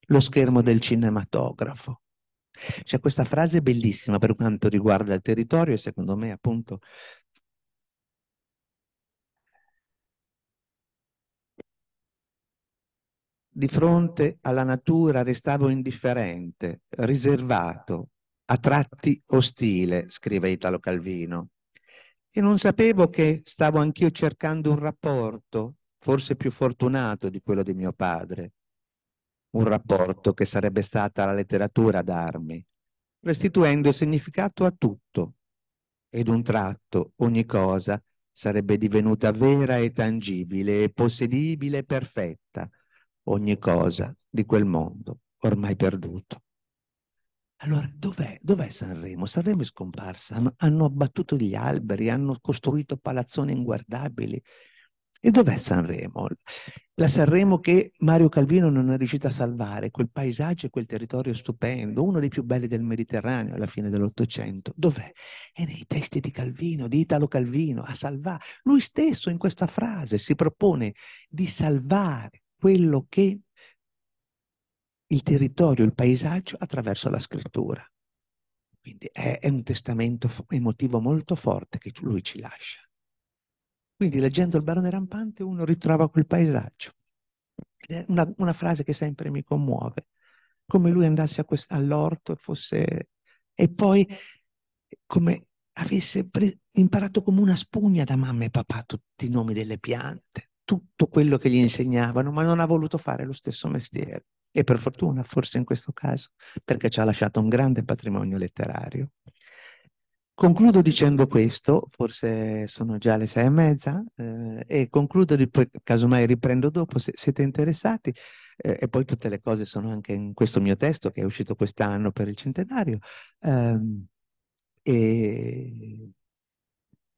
lo schermo del cinematografo. C'è questa frase bellissima per quanto riguarda il territorio e secondo me appunto di fronte alla natura restavo indifferente, riservato, a tratti ostile, scrive Italo Calvino. E non sapevo che stavo anch'io cercando un rapporto, forse più fortunato di quello di mio padre. Un rapporto che sarebbe stata la letteratura a darmi, restituendo significato a tutto. Ed un tratto ogni cosa sarebbe divenuta vera e tangibile, possedibile e perfetta, ogni cosa di quel mondo ormai perduto. Allora, dov'è, dov'è Sanremo? Sanremo è scomparsa, hanno, hanno abbattuto gli alberi, hanno costruito palazzoni inguardabili. E dov'è Sanremo? La Sanremo che Mario Calvino non è riuscito a salvare, quel paesaggio e quel territorio stupendo, uno dei più belli del Mediterraneo alla fine dell'Ottocento. Dov'è? È nei testi di Calvino, di Italo Calvino, a salvare. Lui stesso in questa frase si propone di salvare quello che il territorio, il paesaggio attraverso la scrittura. Quindi è, è un testamento emotivo molto forte che lui ci lascia. Quindi leggendo il barone rampante uno ritrova quel paesaggio. Ed è una, una frase che sempre mi commuove. Come lui andasse quest- all'orto e fosse... E poi come avesse pre- imparato come una spugna da mamma e papà tutti i nomi delle piante, tutto quello che gli insegnavano, ma non ha voluto fare lo stesso mestiere. E per fortuna, forse in questo caso, perché ci ha lasciato un grande patrimonio letterario. Concludo dicendo questo, forse sono già le sei e mezza, eh, e concludo, di, poi, casomai riprendo dopo se siete interessati, eh, e poi tutte le cose sono anche in questo mio testo che è uscito quest'anno per il centenario. Eh, e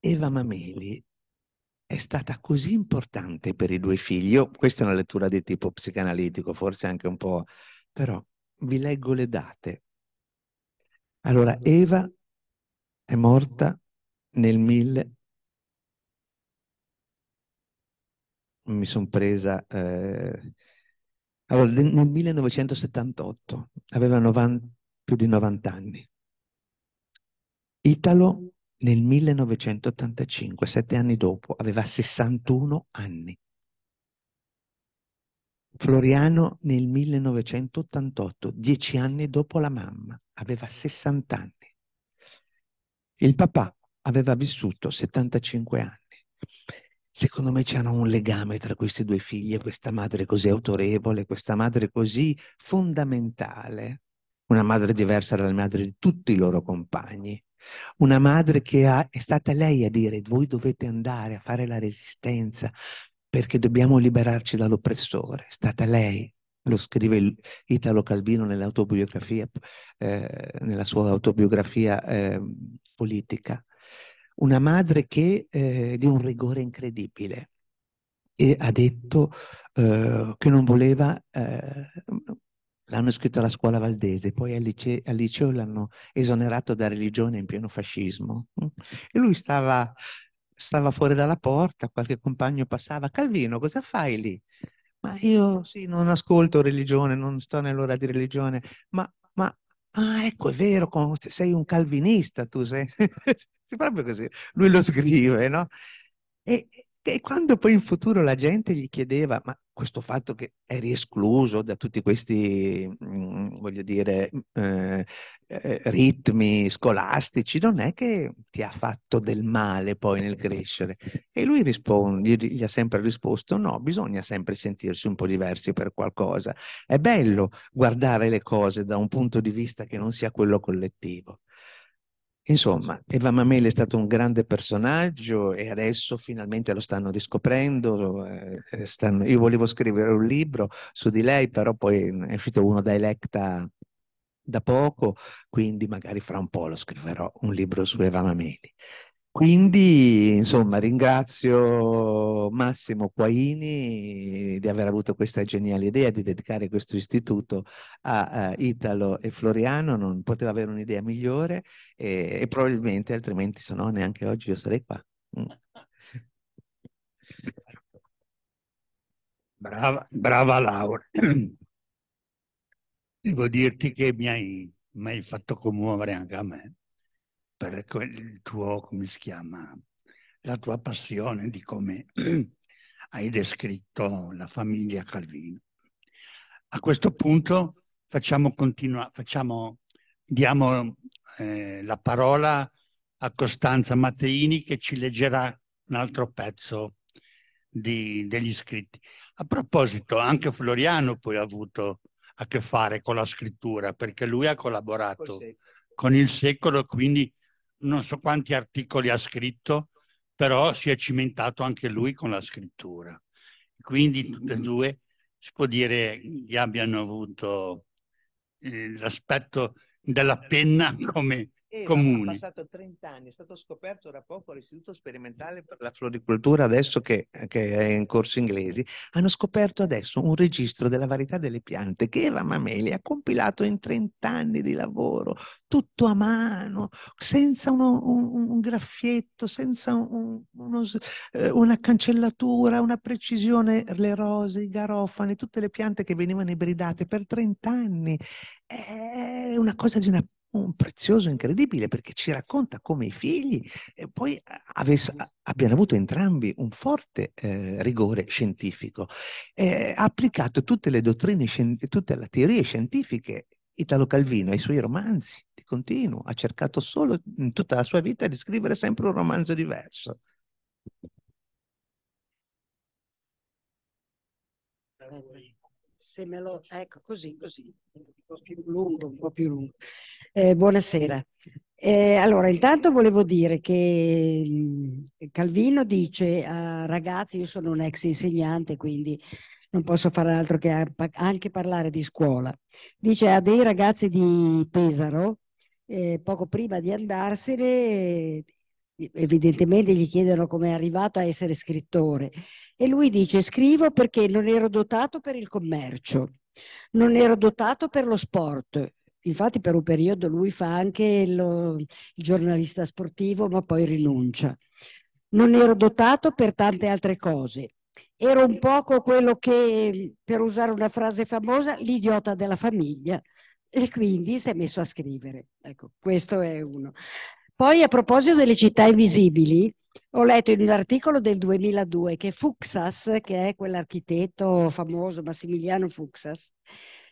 Eva Mameli è stata così importante per i due figli. Io, questa è una lettura di tipo psicanalitico, forse anche un po', però vi leggo le date. Allora, Eva è morta nel 1000. Mi sono presa. Eh... Allora, nel 1978 aveva 90, più di 90 anni. Italo nel 1985, sette anni dopo, aveva 61 anni. Floriano nel 1988, dieci anni dopo la mamma, aveva 60 anni. Il papà aveva vissuto 75 anni. Secondo me c'era un legame tra questi due figli e questa madre così autorevole, questa madre così fondamentale, una madre diversa dalla madre di tutti i loro compagni, una madre che ha, è stata lei a dire voi dovete andare a fare la resistenza perché dobbiamo liberarci dall'oppressore. È stata lei, lo scrive Italo Calvino nell'autobiografia, eh, nella sua autobiografia eh, politica. Una madre che eh, di un rigore incredibile e ha detto eh, che non voleva eh, l'hanno iscritto alla scuola valdese, poi al liceo, al liceo l'hanno esonerato da religione in pieno fascismo. Mm? E lui stava, stava fuori dalla porta, qualche compagno passava, Calvino, cosa fai lì? Ma io sì, non ascolto religione, non sto nell'ora di religione, ma, ma ah, ecco, è vero, sei un calvinista, tu sei proprio così. Lui lo scrive, no? E, e quando poi in futuro la gente gli chiedeva, ma questo fatto che eri escluso da tutti questi, mh, mm, voglio dire, eh, eh, ritmi scolastici, non è che ti ha fatto del male poi nel crescere. E lui risponde, gli, gli ha sempre risposto, no, bisogna sempre sentirsi un po' diversi per qualcosa. È bello guardare le cose da un punto di vista che non sia quello collettivo. Insomma, Eva Mameli è stato un grande personaggio e adesso finalmente lo stanno riscoprendo. Eh, eh, stanno... Io volevo scrivere un libro su di lei, però poi è uscito uno da Electa da poco, quindi magari fra un po' lo scriverò, un libro su Eva Mameli. Quindi, insomma, ringrazio Massimo Quaini di aver avuto questa geniale idea di dedicare questo istituto a, a Italo e Floriano, non poteva avere un'idea migliore e, e, probabilmente altrimenti se no neanche oggi io sarei qua. Mm. Brava, brava Laura. Devo dirti che mi hai, mi hai fatto commuovere anche a me per il tuo, come si chiama, la tua passione di come hai descritto la famiglia Calvino. A questo punto facciamo continuare, facciamo, diamo eh, la parola a Costanza Matteini che ci leggerà un altro pezzo di, degli scritti. A proposito, anche Floriano poi ha avuto a che fare con la scrittura perché lui ha collaborato con il secolo, quindi non so quanti articoli ha scritto, però si è cimentato anche lui con la scrittura. Quindi tutti e due si può dire che abbiano avuto eh, l'aspetto della penna come e comuni. Ha passato 30 anni, è stato scoperto da poco l'Istituto Sperimentale per la Floricoltura, adesso che, che, è in corso inglesi, hanno scoperto adesso un registro della varietà delle piante che Eva Mameli ha compilato in 30 anni di lavoro, tutto a mano, senza uno, un, un, graffietto, senza un, uno, eh, una cancellatura, una precisione, le rose, i garofani, tutte le piante che venivano ibridate per 30 anni. È una cosa di una un prezioso incredibile perché ci racconta come i figli eh, poi eh, avess- abbiano avuto entrambi un forte eh, rigore scientifico. Eh, ha applicato tutte le dottrine, tutte le teorie scientifiche Italo Calvino ai suoi romanzi di continuo, ha cercato solo in tutta la sua vita di scrivere sempre un romanzo diverso. Allora se me lo... Ecco, così, così, un po' più lungo, un po' più lungo. Eh, buonasera. Eh, allora, intanto volevo dire che Calvino dice a ah, ragazzi, io sono un ex insegnante, quindi non posso fare altro che anche parlare di scuola. Dice a dei ragazzi di Pesaro, eh, poco prima di andarsene, evidentemente gli chiedono come è arrivato a essere scrittore e lui dice scrivo perché non ero dotato per il commercio, non ero dotato per lo sport. Infatti per un periodo lui fa anche lo, il giornalista sportivo ma poi rinuncia. Non ero dotato per tante altre cose. Ero un poco quello che, per usare una frase famosa, l'idiota della famiglia e quindi si è messo a scrivere. Ecco, questo è uno. Poi a proposito delle città invisibili, ho letto in un articolo del 2002 che Fuxas, che è quell'architetto famoso Massimiliano Fuxas,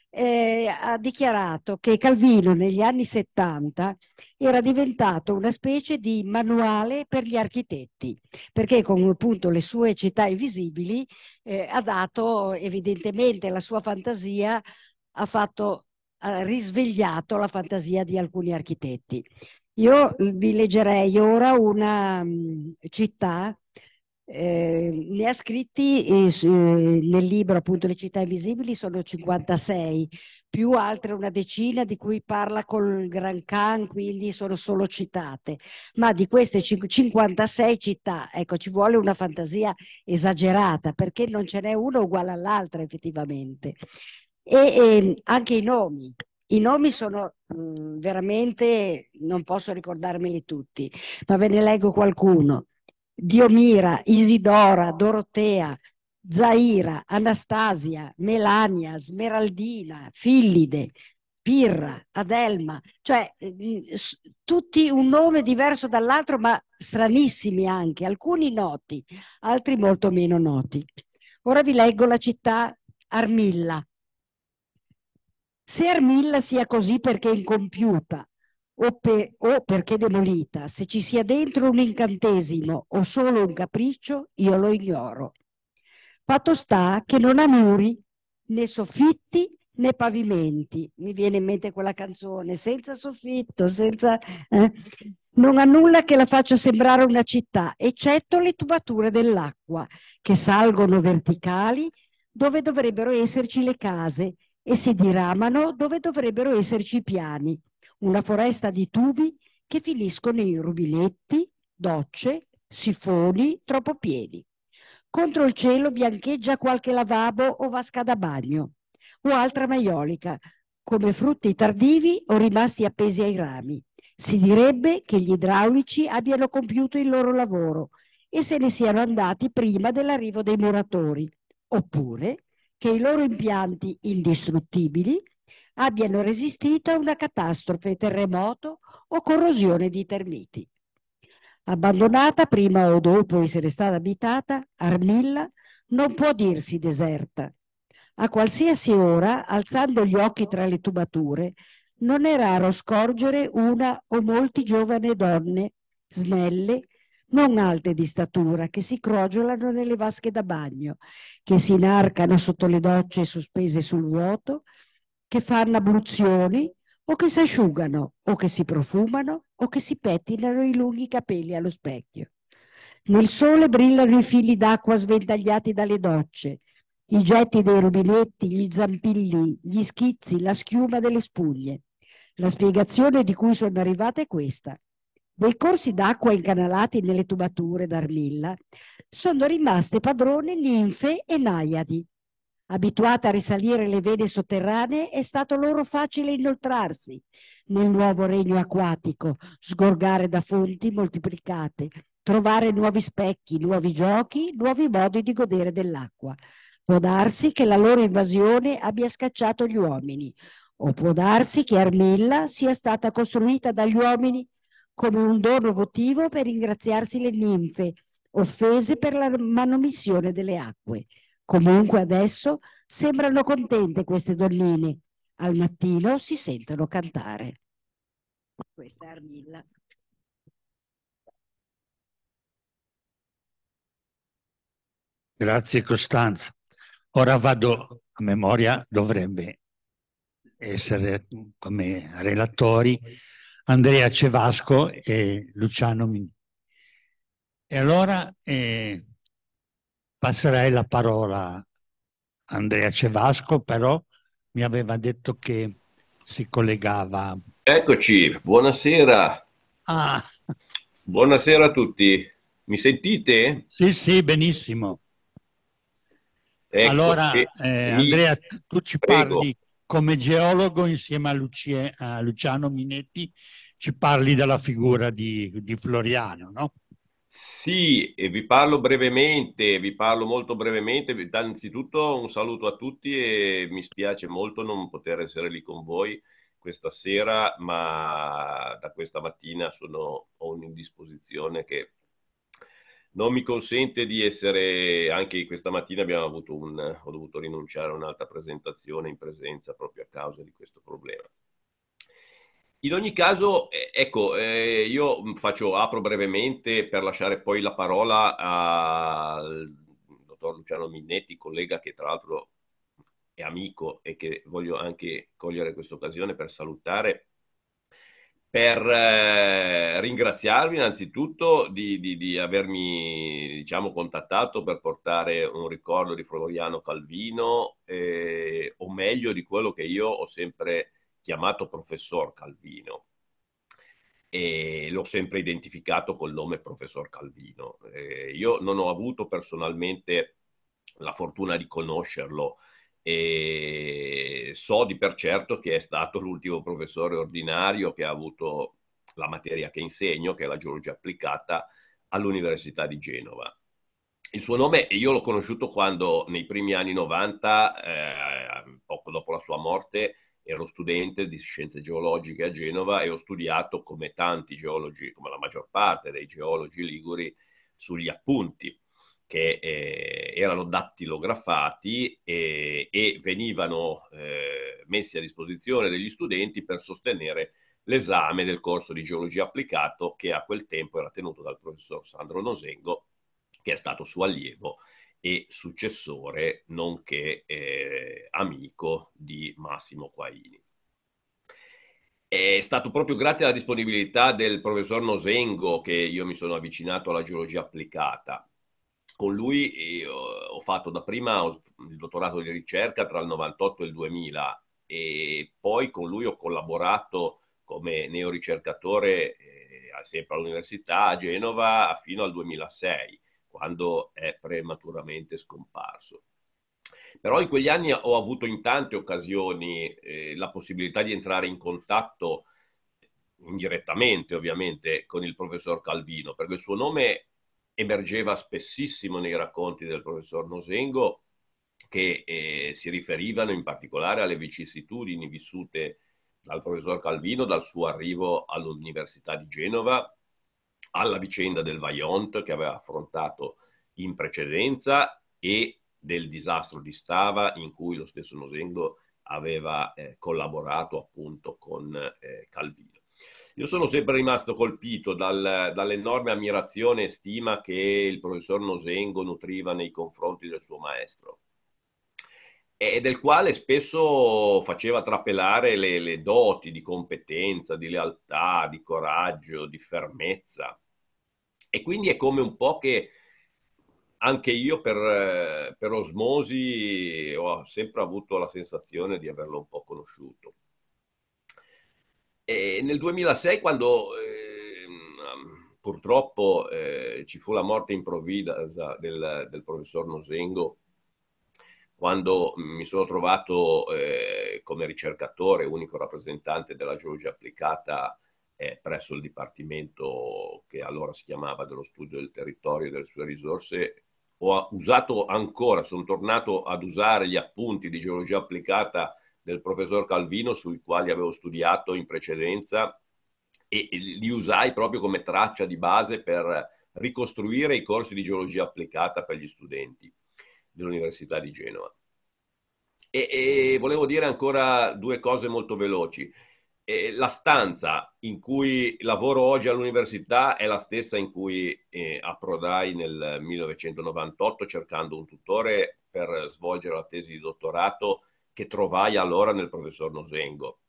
eh, ha dichiarato che Calvino negli anni 70 era diventato una specie di manuale per gli architetti, perché con appunto le sue città invisibili eh, ha dato evidentemente la sua fantasia, ha, fatto, ha risvegliato la fantasia di alcuni architetti. Io vi leggerei ora una mm, città, eh, li ha scritti eh, eh, nel libro appunto Le città invisibili sono 56, più altre una decina di cui parla col Gran Khan, quindi sono solo citate. Ma di queste 56 città, ecco, ci vuole una fantasia esagerata perché non ce n'è una uguale all'altra effettivamente. E, e ehm, anche i nomi, i nomi sono mh, veramente, non posso ricordarmeli tutti, ma ve ne leggo qualcuno. Diomira, Isidora, Dorotea, Zaira, Anastasia, Melania, Smeraldina, Fillide, Pirra, Adelma, cioè tutti un nome diverso dall'altro, ma stranissimi anche, alcuni noti, altri molto meno noti. Ora vi leggo la città Armilla, se Armilla sia così perché incompiuta o, per, o perché demolita, se ci sia dentro un incantesimo o solo un capriccio, io lo ignoro. Fatto sta che non ha muri, né soffitti, né pavimenti. Mi viene in mente quella canzone, senza soffitto, senza... Eh? Non ha nulla che la faccia sembrare una città, eccetto le tubature dell'acqua, che salgono verticali dove dovrebbero esserci le case e si diramano dove dovrebbero esserci i piani, una foresta di tubi che finiscono in rubinetti, docce, sifoni troppo pieni. Contro il cielo biancheggia qualche lavabo o vasca da bagno o altra maiolica, come frutti tardivi o rimasti appesi ai rami. Si direbbe che gli idraulici abbiano compiuto il loro lavoro e se ne siano andati prima dell'arrivo dei muratori, oppure che i loro impianti indistruttibili abbiano resistito a una catastrofe, terremoto o corrosione di termiti. Abbandonata prima o dopo essere stata abitata, Armilla non può dirsi deserta. A qualsiasi ora, alzando gli occhi tra le tubature, non è raro scorgere una o molti giovani donne snelle non alte di statura, che si crogiolano nelle vasche da bagno, che si inarcano sotto le docce sospese sul vuoto, che fanno abluzioni o che si asciugano o che si profumano o che si pettinano i lunghi capelli allo specchio. Nel sole brillano i fili d'acqua sventagliati dalle docce, i getti dei rubinetti, gli zampilli, gli schizzi, la schiuma delle spuglie. La spiegazione di cui sono arrivata è questa dei corsi d'acqua incanalati nelle tubature d'armilla, sono rimaste padrone ninfe e naiadi. Abituate a risalire le vene sotterranee, è stato loro facile inoltrarsi nel nuovo regno acquatico, sgorgare da fonti moltiplicate, trovare nuovi specchi, nuovi giochi, nuovi modi di godere dell'acqua. Può darsi che la loro invasione abbia scacciato gli uomini, o può darsi che Armilla sia stata costruita dagli uomini come un dono votivo per ringraziarsi le ninfe, offese per la manomissione delle acque. Comunque adesso sembrano contente queste donnine. Al mattino si sentono cantare. Questa è Armilla. Grazie Costanza. Ora vado a memoria, dovrebbe essere come relatori Andrea Cevasco e Luciano Mini. E allora eh, passerei la parola a Andrea Cevasco, però mi aveva detto che si collegava. Eccoci, buonasera. Ah. Buonasera a tutti. Mi sentite? Sì, sì, benissimo. Ecco allora, eh, Andrea, tu ci Prego. parli come geologo insieme a, Lucie, a Luciano Minetti ci parli della figura di, di Floriano, no? Sì, vi parlo brevemente, vi parlo molto brevemente. Innanzitutto un saluto a tutti e mi spiace molto non poter essere lì con voi questa sera, ma da questa mattina sono, ho un'indisposizione che non mi consente di essere, anche questa mattina abbiamo avuto un, ho dovuto rinunciare a un'altra presentazione in presenza proprio a causa di questo problema. In ogni caso, eh, ecco, eh, io faccio, apro brevemente per lasciare poi la parola al dottor Luciano Minnetti, collega che tra l'altro è amico e che voglio anche cogliere questa occasione per salutare per eh, ringraziarvi innanzitutto di, di, di avermi diciamo, contattato per portare un ricordo di Floriano Calvino, eh, o meglio di quello che io ho sempre chiamato professor Calvino. E l'ho sempre identificato col nome professor Calvino. Eh, io non ho avuto personalmente la fortuna di conoscerlo e so di per certo che è stato l'ultimo professore ordinario che ha avuto la materia che insegno, che è la geologia applicata, all'Università di Genova. Il suo nome, io l'ho conosciuto quando nei primi anni 90, eh, poco dopo la sua morte, ero studente di scienze geologiche a Genova e ho studiato come tanti geologi, come la maggior parte dei geologi liguri, sugli appunti che eh, erano dattilografati e, e venivano eh, messi a disposizione degli studenti per sostenere l'esame del corso di geologia applicato che a quel tempo era tenuto dal professor Sandro Nosengo, che è stato suo allievo e successore, nonché eh, amico di Massimo Quaini. È stato proprio grazie alla disponibilità del professor Nosengo che io mi sono avvicinato alla geologia applicata con lui ho fatto dapprima il dottorato di ricerca tra il 98 e il 2000 e poi con lui ho collaborato come neoricercatore eh, sempre all'università a Genova fino al 2006 quando è prematuramente scomparso. Però in quegli anni ho avuto in tante occasioni eh, la possibilità di entrare in contatto eh, indirettamente ovviamente con il professor Calvino, perché il suo nome emergeva spessissimo nei racconti del professor Nosengo, che eh, si riferivano in particolare alle vicissitudini vissute dal professor Calvino dal suo arrivo all'Università di Genova, alla vicenda del Vaillant che aveva affrontato in precedenza e del disastro di Stava in cui lo stesso Nosengo aveva eh, collaborato appunto con eh, Calvino. Io sono sempre rimasto colpito dal, dall'enorme ammirazione e stima che il professor Nosengo nutriva nei confronti del suo maestro e del quale spesso faceva trapelare le, le doti di competenza, di lealtà, di coraggio, di fermezza. E quindi è come un po' che anche io per, per osmosi ho sempre avuto la sensazione di averlo un po' conosciuto. E nel 2006, quando ehm, purtroppo eh, ci fu la morte improvvisa del, del professor Nosengo, quando mi sono trovato eh, come ricercatore, unico rappresentante della geologia applicata eh, presso il dipartimento che allora si chiamava dello studio del territorio e delle sue risorse, ho usato ancora, sono tornato ad usare gli appunti di geologia applicata del professor Calvino sui quali avevo studiato in precedenza e li usai proprio come traccia di base per ricostruire i corsi di geologia applicata per gli studenti dell'Università di Genova. E, e volevo dire ancora due cose molto veloci. E la stanza in cui lavoro oggi all'università è la stessa in cui eh, approdai nel 1998 cercando un tutore per svolgere la tesi di dottorato che trovai allora nel professor Nosengo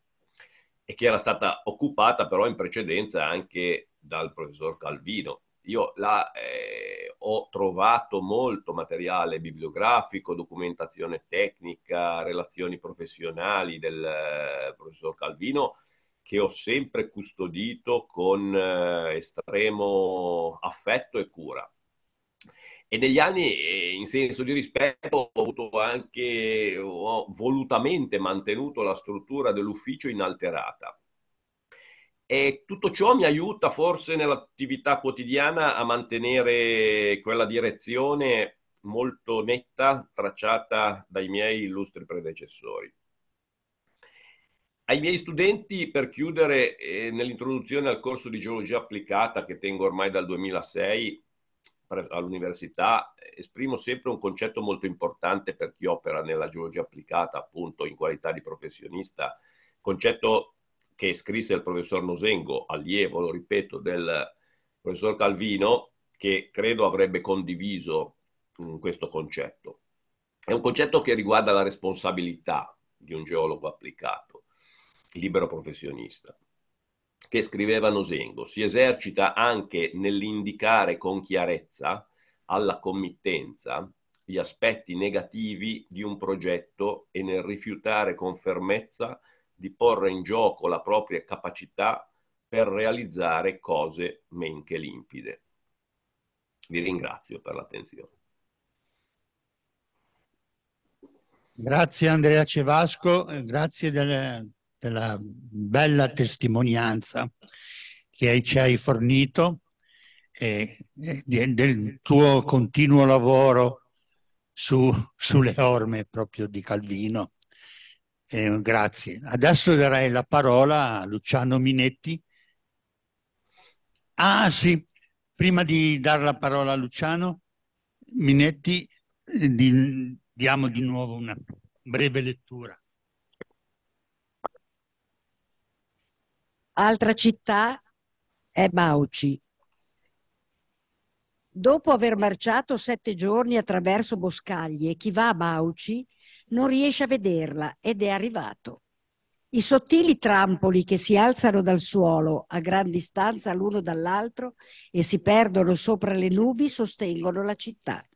e che era stata occupata però in precedenza anche dal professor Calvino. Io là eh, ho trovato molto materiale bibliografico, documentazione tecnica, relazioni professionali del eh, professor Calvino che ho sempre custodito con eh, estremo affetto e cura e negli anni, eh, in senso di rispetto, ho avuto anche, ho volutamente mantenuto la struttura dell'ufficio inalterata. E tutto ciò mi aiuta forse nell'attività quotidiana a mantenere quella direzione molto netta tracciata dai miei illustri predecessori. Ai miei studenti, per chiudere, eh, nell'introduzione al corso di geologia applicata che tengo ormai dal 2006, all'università esprimo sempre un concetto molto importante per chi opera nella geologia applicata, appunto in qualità di professionista, concetto che scrisse il professor Nosengo, allievo, lo ripeto, del professor Calvino, che credo avrebbe condiviso mh, mm, questo concetto. È un concetto che riguarda la responsabilità di un geologo applicato, libero professionista che scriveva Nosengo, si esercita anche nell'indicare con chiarezza alla committenza gli aspetti negativi di un progetto e nel rifiutare con fermezza di porre in gioco la propria capacità per realizzare cose men che limpide. Vi ringrazio per l'attenzione. Grazie Andrea Cevasco, grazie del, della bella testimonianza che ci hai fornito e, del tuo continuo lavoro su, sulle orme proprio di Calvino. Eh, grazie. Adesso darei la parola a Luciano Minetti. Ah sì, prima di dare la parola a Luciano Minetti, eh, di, diamo di nuovo una breve lettura. Altra città è Bauci. Dopo aver marciato sette giorni attraverso boscaglie, chi va a Bauci non riesce a vederla ed è arrivato. I sottili trampoli che si alzano dal suolo a gran distanza l'uno dall'altro e si perdono sopra le nubi sostengono la città.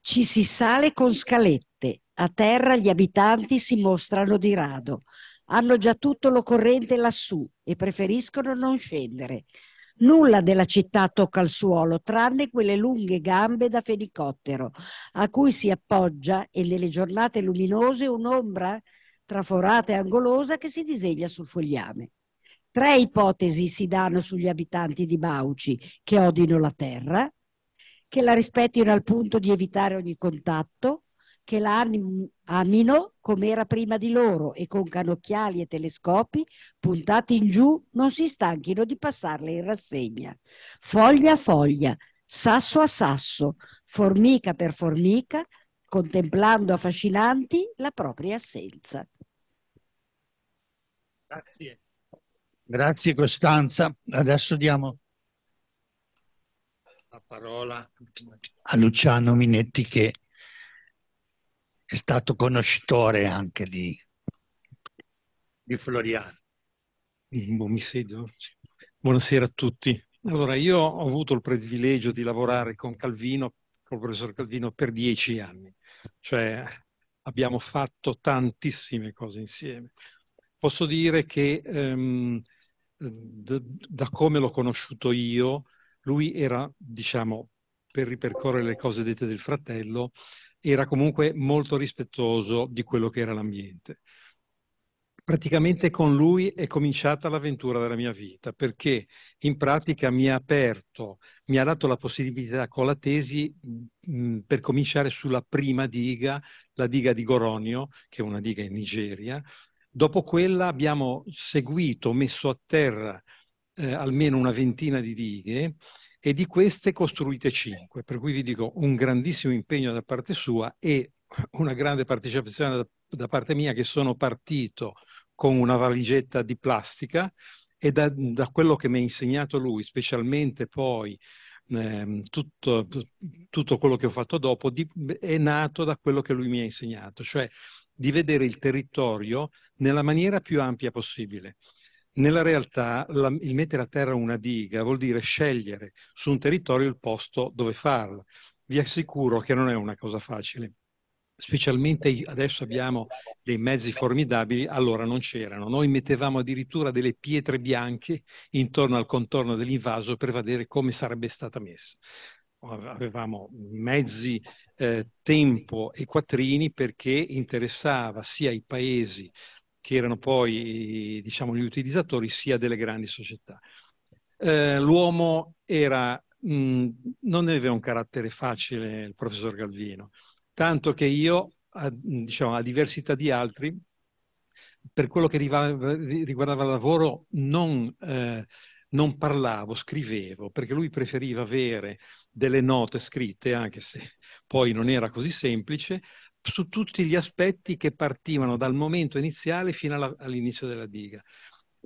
Ci si sale con scalette a terra gli abitanti si mostrano di rado. Hanno già tutto l'occorrente lassù e preferiscono non scendere. Nulla della città tocca al suolo, tranne quelle lunghe gambe da fenicottero, a cui si appoggia e nelle giornate luminose un'ombra traforata e angolosa che si disegna sul fogliame. Tre ipotesi si danno sugli abitanti di Bauci che odino la terra, che la rispettino al punto di evitare ogni contatto, che l'animo come era prima di loro e con canocchiali e telescopi puntati in giù non si stanchino di passarle in rassegna. Foglia a foglia, sasso a sasso, formica per formica, contemplando affascinanti la propria assenza. Grazie. Grazie Costanza. Adesso diamo la parola a Luciano Minetti che è stato conoscitore anche di, di Floriano. Mm, Buonasera a tutti. Allora, io ho avuto il privilegio di lavorare con Calvino, con il professor Calvino, per dieci anni, cioè abbiamo fatto tantissime cose insieme. Posso dire che ehm, da come l'ho conosciuto io, lui era, diciamo, per ripercorrere le cose dette del fratello, era comunque molto rispettoso di quello che era l'ambiente. Praticamente con lui è cominciata l'avventura della mia vita, perché in pratica mi ha aperto, mi ha dato la possibilità con la tesi mh, mm, per cominciare sulla prima diga, la diga di Goronio, che è una diga in Nigeria. Dopo quella abbiamo seguito, messo a terra eh, almeno una ventina di dighe e di queste costruite cinque, per cui vi dico un grandissimo impegno da parte sua e una grande partecipazione da, da parte mia che sono partito con una valigetta di plastica e da, da quello che mi ha insegnato lui, specialmente poi ehm, tutto, tutto, quello che ho fatto dopo di, è nato da quello che lui mi ha insegnato, cioè di vedere il territorio nella maniera più ampia possibile. Nella realtà la, il mettere a terra una diga vuol dire scegliere su un territorio il posto dove farla. Vi assicuro che non è una cosa facile specialmente adesso abbiamo dei mezzi formidabili, allora non c'erano. Noi mettevamo addirittura delle pietre bianche intorno al contorno dell'invaso per vedere come sarebbe stata messa. Avevamo mezzi, eh, tempo e quattrini perché interessava sia i paesi che erano poi diciamo, gli utilizzatori sia delle grandi società. Eh, l'uomo era, mh, mm, non aveva un carattere facile il professor Galvino, tanto che io, a, diciamo, a diversità di altri, per quello che riguardava il lavoro non, eh, non, parlavo, scrivevo, perché lui preferiva avere delle note scritte, anche se poi non era così semplice, su tutti gli aspetti che partivano dal momento iniziale fino alla, all'inizio della diga.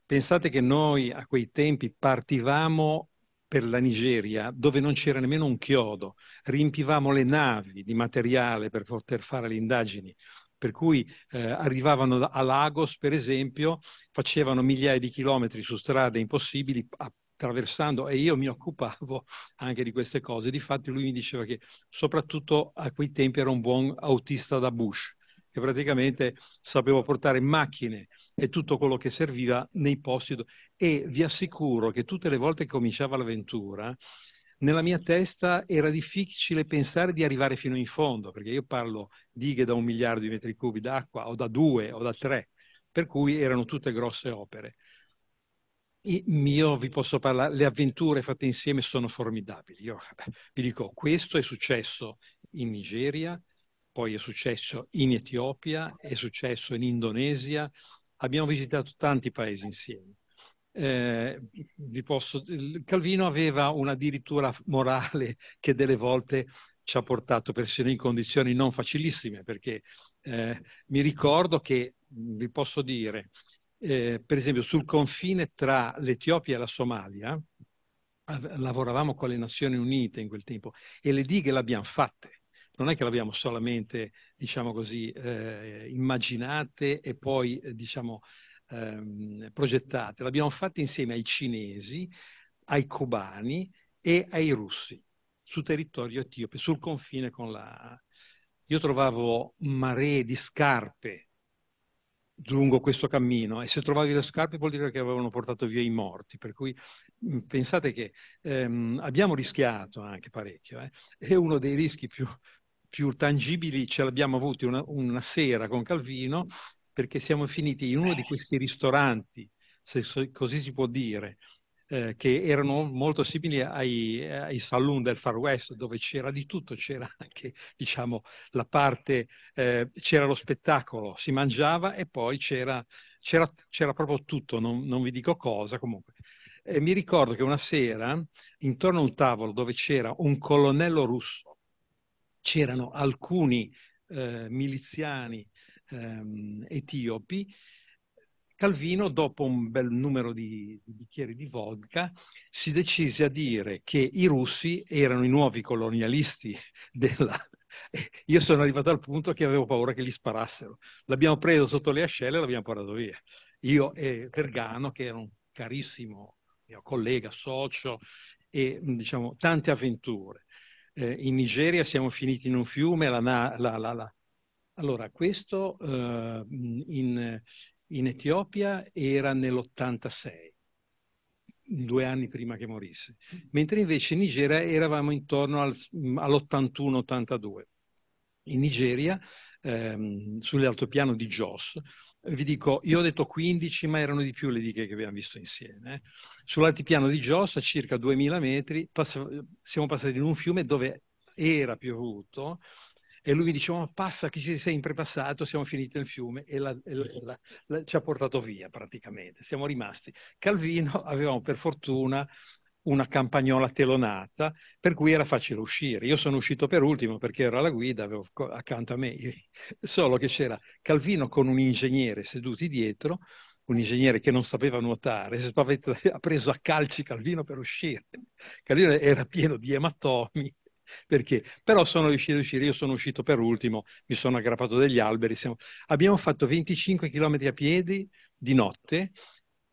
Pensate che noi a quei tempi partivamo per la Nigeria, dove non c'era nemmeno un chiodo, riempivamo le navi di materiale per poter fare le indagini, per cui eh, arrivavano a Lagos, per esempio, facevano migliaia di chilometri su strade impossibili attraversando e io mi occupavo anche di queste cose. Difatti lui mi diceva che soprattutto a quei tempi era un buon autista da Bush, che praticamente sapeva portare macchine e tutto quello che serviva nei posti. Do- e vi assicuro che tutte le volte che cominciava l'avventura, nella mia testa era difficile pensare di arrivare fino in fondo, perché io parlo dighe da un miliardo di metri cubi d'acqua o da due o da tre, per cui erano tutte grosse opere io vi posso parlare, le avventure fatte insieme sono formidabili. Io vi dico, questo è successo in Nigeria, poi è successo in Etiopia, è successo in Indonesia, abbiamo visitato tanti paesi insieme. Eh, posso, Calvino aveva una dirittura morale che delle volte ci ha portato persino in condizioni non facilissime, perché eh, mi ricordo che, vi posso dire, eh, per esempio sul confine tra l'Etiopia e la Somalia, lavoravamo con le Nazioni Unite in quel tempo e le dighe le abbiamo fatte. Non è che le abbiamo solamente, diciamo così, eh, immaginate e poi, eh, diciamo, ehm, progettate. Le abbiamo fatte insieme ai cinesi, ai cubani e ai russi, su territorio etiope, sul confine con la... Io trovavo maree di scarpe lungo questo cammino e se trovavi le scarpe vuol dire che avevano portato via i morti, per cui pensate che ehm, abbiamo rischiato anche parecchio eh? e uno dei rischi più, più tangibili ce l'abbiamo avuto una, una sera con Calvino perché siamo finiti in uno di questi ristoranti, se così si può dire, eh, che erano molto simili ai, eh, ai, saloon del Far West dove c'era di tutto, c'era anche diciamo, la parte, eh, c'era lo spettacolo, si mangiava e poi c'era, c'era, c'era proprio tutto, non, non, vi dico cosa comunque. E mi ricordo che una sera intorno a un tavolo dove c'era un colonnello russo, c'erano alcuni eh, miliziani ehm, etiopi Calvino, dopo un bel numero di, bicchieri di vodka, si decise a dire che i russi erano i nuovi colonialisti della... Io sono arrivato al punto che avevo paura che li sparassero. L'abbiamo preso sotto le ascelle e l'abbiamo portato via. Io e Vergano, che era un carissimo mio collega, socio, e diciamo tante avventure. Eh, in Nigeria siamo finiti in un fiume, la, la, la, allora, questo eh, in, in Etiopia era nell'86, due anni prima che morisse, mentre invece in Nigeria eravamo intorno al, mm, all'81-82. In Nigeria, ehm, sull'altopiano di Jos, vi dico, io ho detto 15, ma erano di più le diche che abbiamo visto insieme. Eh. Sull'altipiano di Jos, a circa 2000 metri, pass- siamo passati in un fiume dove era piovuto, e lui mi diceva, ma passa che ci sei sempre passato, siamo finiti nel fiume e, la, e la, la, ci ha portato via praticamente. Siamo rimasti. Calvino avevamo per fortuna una campagnola telonata, per cui era facile uscire. Io sono uscito per ultimo perché ero alla guida, avevo accanto a me, solo che c'era Calvino con un ingegnere seduti dietro, un ingegnere che non sapeva nuotare, si ha preso a calci Calvino per uscire. Calvino era pieno di ematomi perché, però sono riuscito a uscire, io sono uscito per ultimo, mi sono aggrappato degli alberi, siamo, abbiamo fatto 25 km a piedi di notte,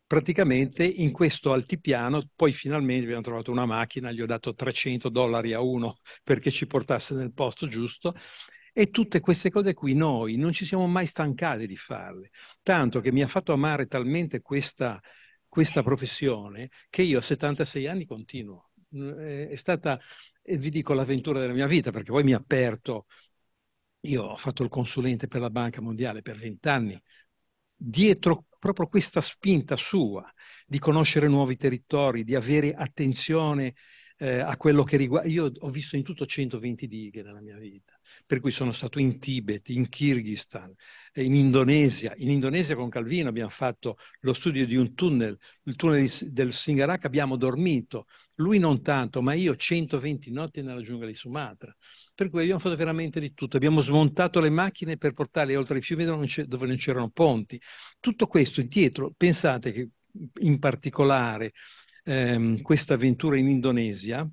praticamente in questo altipiano, poi finalmente abbiamo trovato una macchina, gli ho dato 300 dollari a uno perché ci portasse nel posto giusto, e tutte queste cose qui noi non ci siamo mai stancati di farle, tanto che mi ha fatto amare talmente questa, questa professione che io a 76 anni continuo. È stata e vi dico l'avventura della mia vita, perché poi mi ha aperto, io ho fatto il consulente per la Banca Mondiale per vent'anni, dietro proprio questa spinta sua di conoscere nuovi territori, di avere attenzione eh, a quello che riguarda... Io ho visto in tutto 120 dighe nella mia vita, per cui sono stato in Tibet, in Kyrgyzstan, in Indonesia. In Indonesia con Calvino abbiamo fatto lo studio di un tunnel, il tunnel del Singarak, abbiamo dormito lui non tanto, ma io 120 notti nella giungla di Sumatra. Per cui abbiamo fatto veramente di tutto. Abbiamo smontato le macchine per portarle oltre i fiumi dove non c'erano ponti. Tutto questo dietro, pensate che in particolare ehm, questa avventura in Indonesia,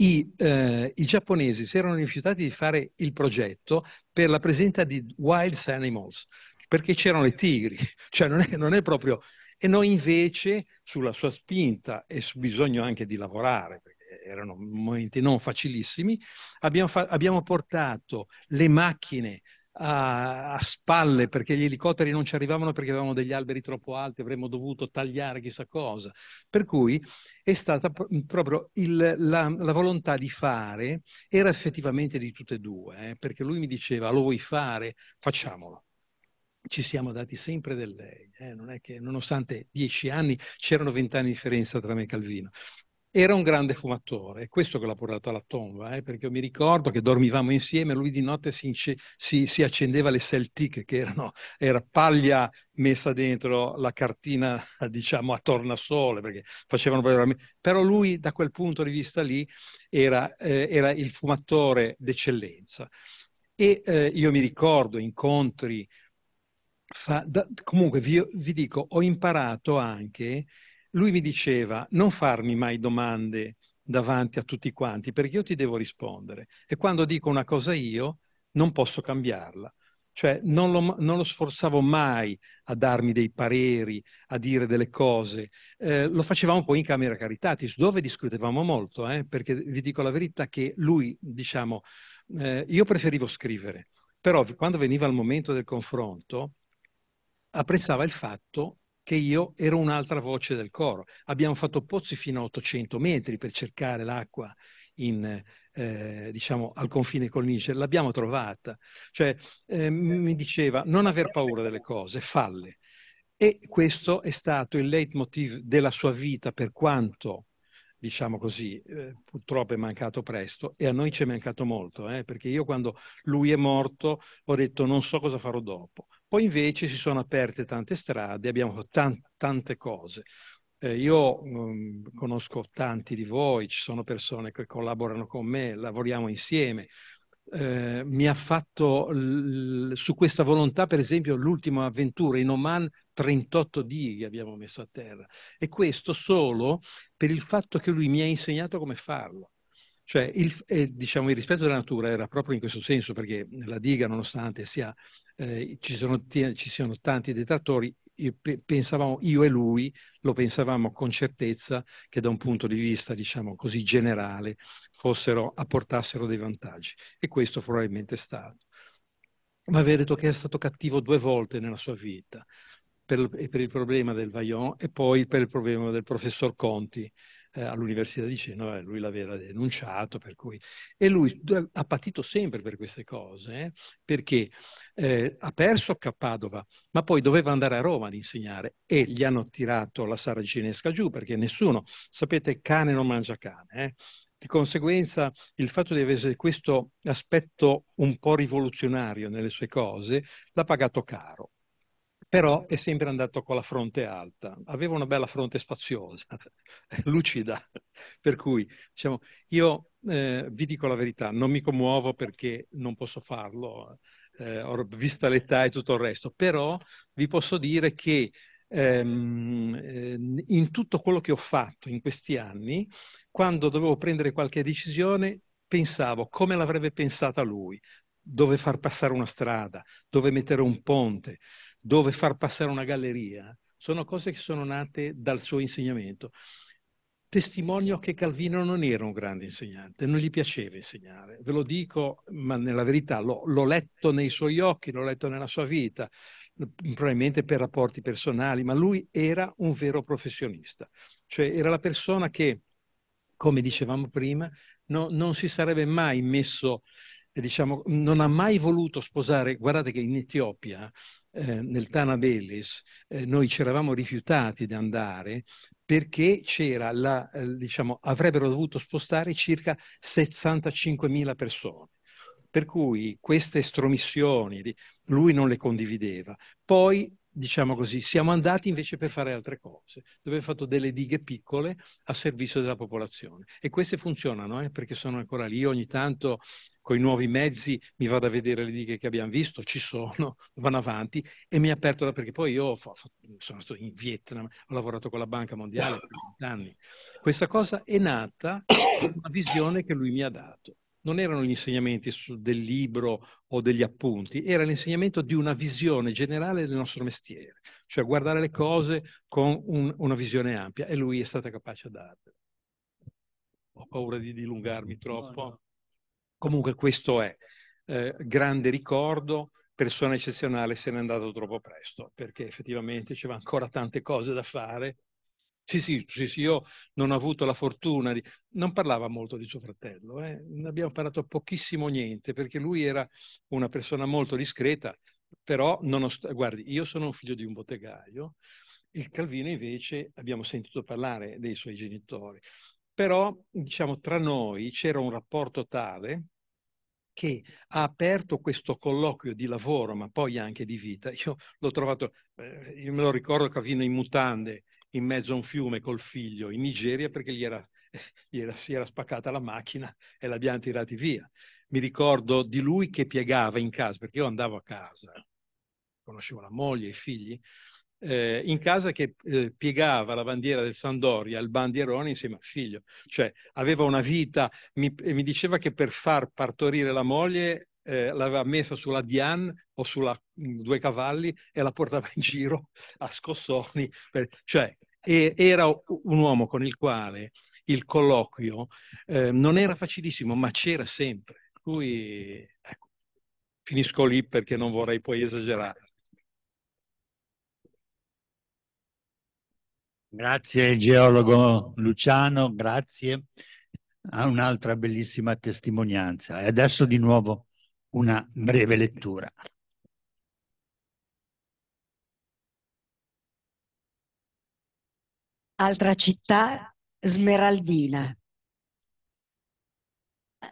i, eh, i, giapponesi si erano rifiutati di fare il progetto per la presenza di wild animals, perché c'erano le tigri, cioè non è, non è proprio e noi invece sulla sua spinta e sul bisogno anche di lavorare, perché erano momenti non facilissimi, abbiamo, fa- abbiamo portato le macchine a, a, spalle perché gli elicotteri non ci arrivavano perché avevamo degli alberi troppo alti, avremmo dovuto tagliare chissà cosa. Per cui è stata pro- proprio il, la, la, volontà di fare, era effettivamente di tutte e due, eh, perché lui mi diceva lo vuoi fare, facciamolo ci siamo dati sempre del lei, eh? non è che nonostante dieci anni c'erano vent'anni di differenza tra me e Calvino. Era un grande fumatore, è questo che l'ha portato alla tomba, eh? perché io mi ricordo che dormivamo insieme, lui di notte si, si, si accendeva le Celtic, che erano era paglia messa dentro la cartina, diciamo, a tornasole, perché facevano Però lui, da quel punto di vista lì, era, eh, era il fumatore d'eccellenza. E eh, io mi ricordo incontri fa, da, comunque vi, vi dico, ho imparato anche, lui mi diceva non farmi mai domande davanti a tutti quanti perché io ti devo rispondere e quando dico una cosa io non posso cambiarla. Cioè non lo, non lo sforzavo mai a darmi dei pareri, a dire delle cose. Eh, lo facevamo poi in Camera Caritatis, dove discutevamo molto, eh, perché vi dico la verità che lui, diciamo, eh, io preferivo scrivere, però quando veniva il momento del confronto, apprezzava il fatto che io ero un'altra voce del coro. Abbiamo fatto pozzi fino a 800 metri per cercare l'acqua in, eh, diciamo, al confine col Niger, l'abbiamo trovata. Cioè, eh, mi diceva non aver paura delle cose, falle. E questo è stato il leitmotiv della sua vita per quanto, diciamo così, eh, purtroppo è mancato presto e a noi ci è mancato molto, eh, perché io quando lui è morto ho detto non so cosa farò dopo poi invece si sono aperte tante strade, abbiamo fatto tan- tante cose. Eh, io mh, mm, conosco tanti di voi, ci sono persone che collaborano con me, lavoriamo insieme. Eh, mi ha fatto l- su questa volontà, per esempio, l'ultima avventura in Oman, 38 dighe abbiamo messo a terra. E questo solo per il fatto che lui mi ha insegnato come farlo. Cioè, il, eh, diciamo, il rispetto della natura era proprio in questo senso, perché la diga, nonostante sia eh, ci, sono, ci sono tanti detrattori, pensavamo io e lui lo pensavamo con certezza che da un punto di vista diciamo così generale fossero apportassero dei vantaggi e questo probabilmente è stato ma aveva detto che è stato cattivo due volte nella sua vita per, per il problema del Vaillant e poi per il problema del professor Conti eh, all'Università di Genova, lui l'aveva denunciato, per cui... e lui ha patito sempre per queste cose, eh, perché eh, ha perso a Padova, ma poi doveva andare a Roma ad insegnare e gli hanno tirato la saracinesca giù, perché nessuno, sapete, cane non mangia cane, eh. di conseguenza, il fatto di avere questo aspetto un po' rivoluzionario nelle sue cose l'ha pagato caro però è sempre andato con la fronte alta, aveva una bella fronte spaziosa, lucida, per cui diciamo, io eh, vi dico la verità, non mi commuovo perché non posso farlo, eh, vista l'età e tutto il resto, però vi posso dire che ehm, eh, in tutto quello che ho fatto in questi anni, quando dovevo prendere qualche decisione, pensavo come l'avrebbe pensata lui, dove far passare una strada, dove mettere un ponte, dove far passare una galleria, sono cose che sono nate dal suo insegnamento. Testimonio che Calvino non era un grande insegnante, non gli piaceva insegnare, ve lo dico, ma nella verità l'ho letto nei suoi occhi, l'ho letto nella sua vita, probabilmente per rapporti personali, ma lui era un vero professionista, cioè era la persona che, come dicevamo prima, no, non si sarebbe mai messo, diciamo, non ha mai voluto sposare, guardate che in Etiopia eh, nel Tana Bellis, eh, noi ci eravamo rifiutati di andare perché c'era la, eh, diciamo, avrebbero dovuto spostare circa 65.000 persone. Per cui queste estromissioni lui non le condivideva. Poi diciamo così, siamo andati invece per fare altre cose, dove abbiamo fatto delle dighe piccole a servizio della popolazione. E queste funzionano, eh, perché sono ancora lì. ogni tanto con i nuovi mezzi mi vado a vedere le dighe che abbiamo visto, ci sono, vanno avanti e mi ha aperto la, perché poi io sono stato in Vietnam, ho lavorato con la Banca Mondiale per anni. Questa cosa è nata da una visione che lui mi ha dato. Non erano gli insegnamenti del libro o degli appunti, era l'insegnamento di una visione generale del nostro mestiere, cioè guardare le cose con un, una visione ampia e lui è stato capace a darle. Ho paura di dilungarmi troppo. Comunque questo è eh, grande ricordo, persona eccezionale se n'è andato troppo presto, perché effettivamente c'erano ancora tante cose da fare. Sì, sì, sì, sì, io non ho avuto la fortuna di... Non parlava molto di suo fratello, eh? ne abbiamo parlato pochissimo niente, perché lui era una persona molto discreta, però nonost... guardi, io sono un figlio di un bottegaio, il Calvino invece abbiamo sentito parlare dei suoi genitori però diciamo tra noi c'era un rapporto tale che ha aperto questo colloquio di lavoro, ma poi anche di vita. Io l'ho trovato, eh, io me lo ricordo che Cavino in mutande in mezzo a un fiume col figlio in Nigeria perché gli era, gli era, si era spaccata la macchina e l'abbiamo tirati via. Mi ricordo di lui che piegava in casa, perché io andavo a casa, conoscevo la moglie, e i figli, eh, in casa che eh, piegava la bandiera del Sandoria, il bandierone insieme al figlio. Cioè aveva una vita, mi, mi diceva che per far partorire la moglie eh, l'aveva messa sulla Diane o sulla mh, mm, Due Cavalli e la portava in giro a scossoni. Cioè e, era un uomo con il quale il colloquio eh, non era facilissimo, ma c'era sempre. Lui, ecco, finisco lì perché non vorrei poi esagerare. Grazie geologo Luciano, grazie a un'altra bellissima testimonianza. E adesso di nuovo una breve lettura. Altra città, Smeraldina.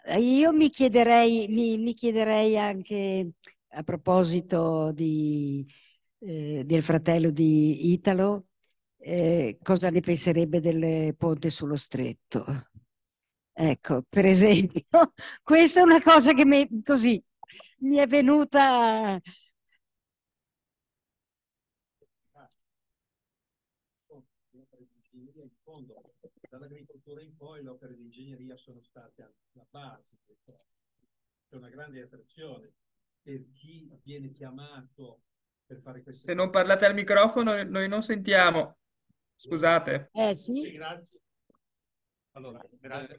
Eh, io mi chiederei, mi, mi chiederei anche a proposito di, eh, del fratello di Italo, eh, cosa ne penserebbe del ponte sullo stretto. Ecco, per esempio, questa è una cosa che mi, così mi è venuta... dall'agricoltura in poi le opere di ingegneria sono state la base C'è una grande attrazione per chi viene chiamato per fare queste Se non parlate al microfono noi non sentiamo. Scusate. Eh sì. Grazie. Allora,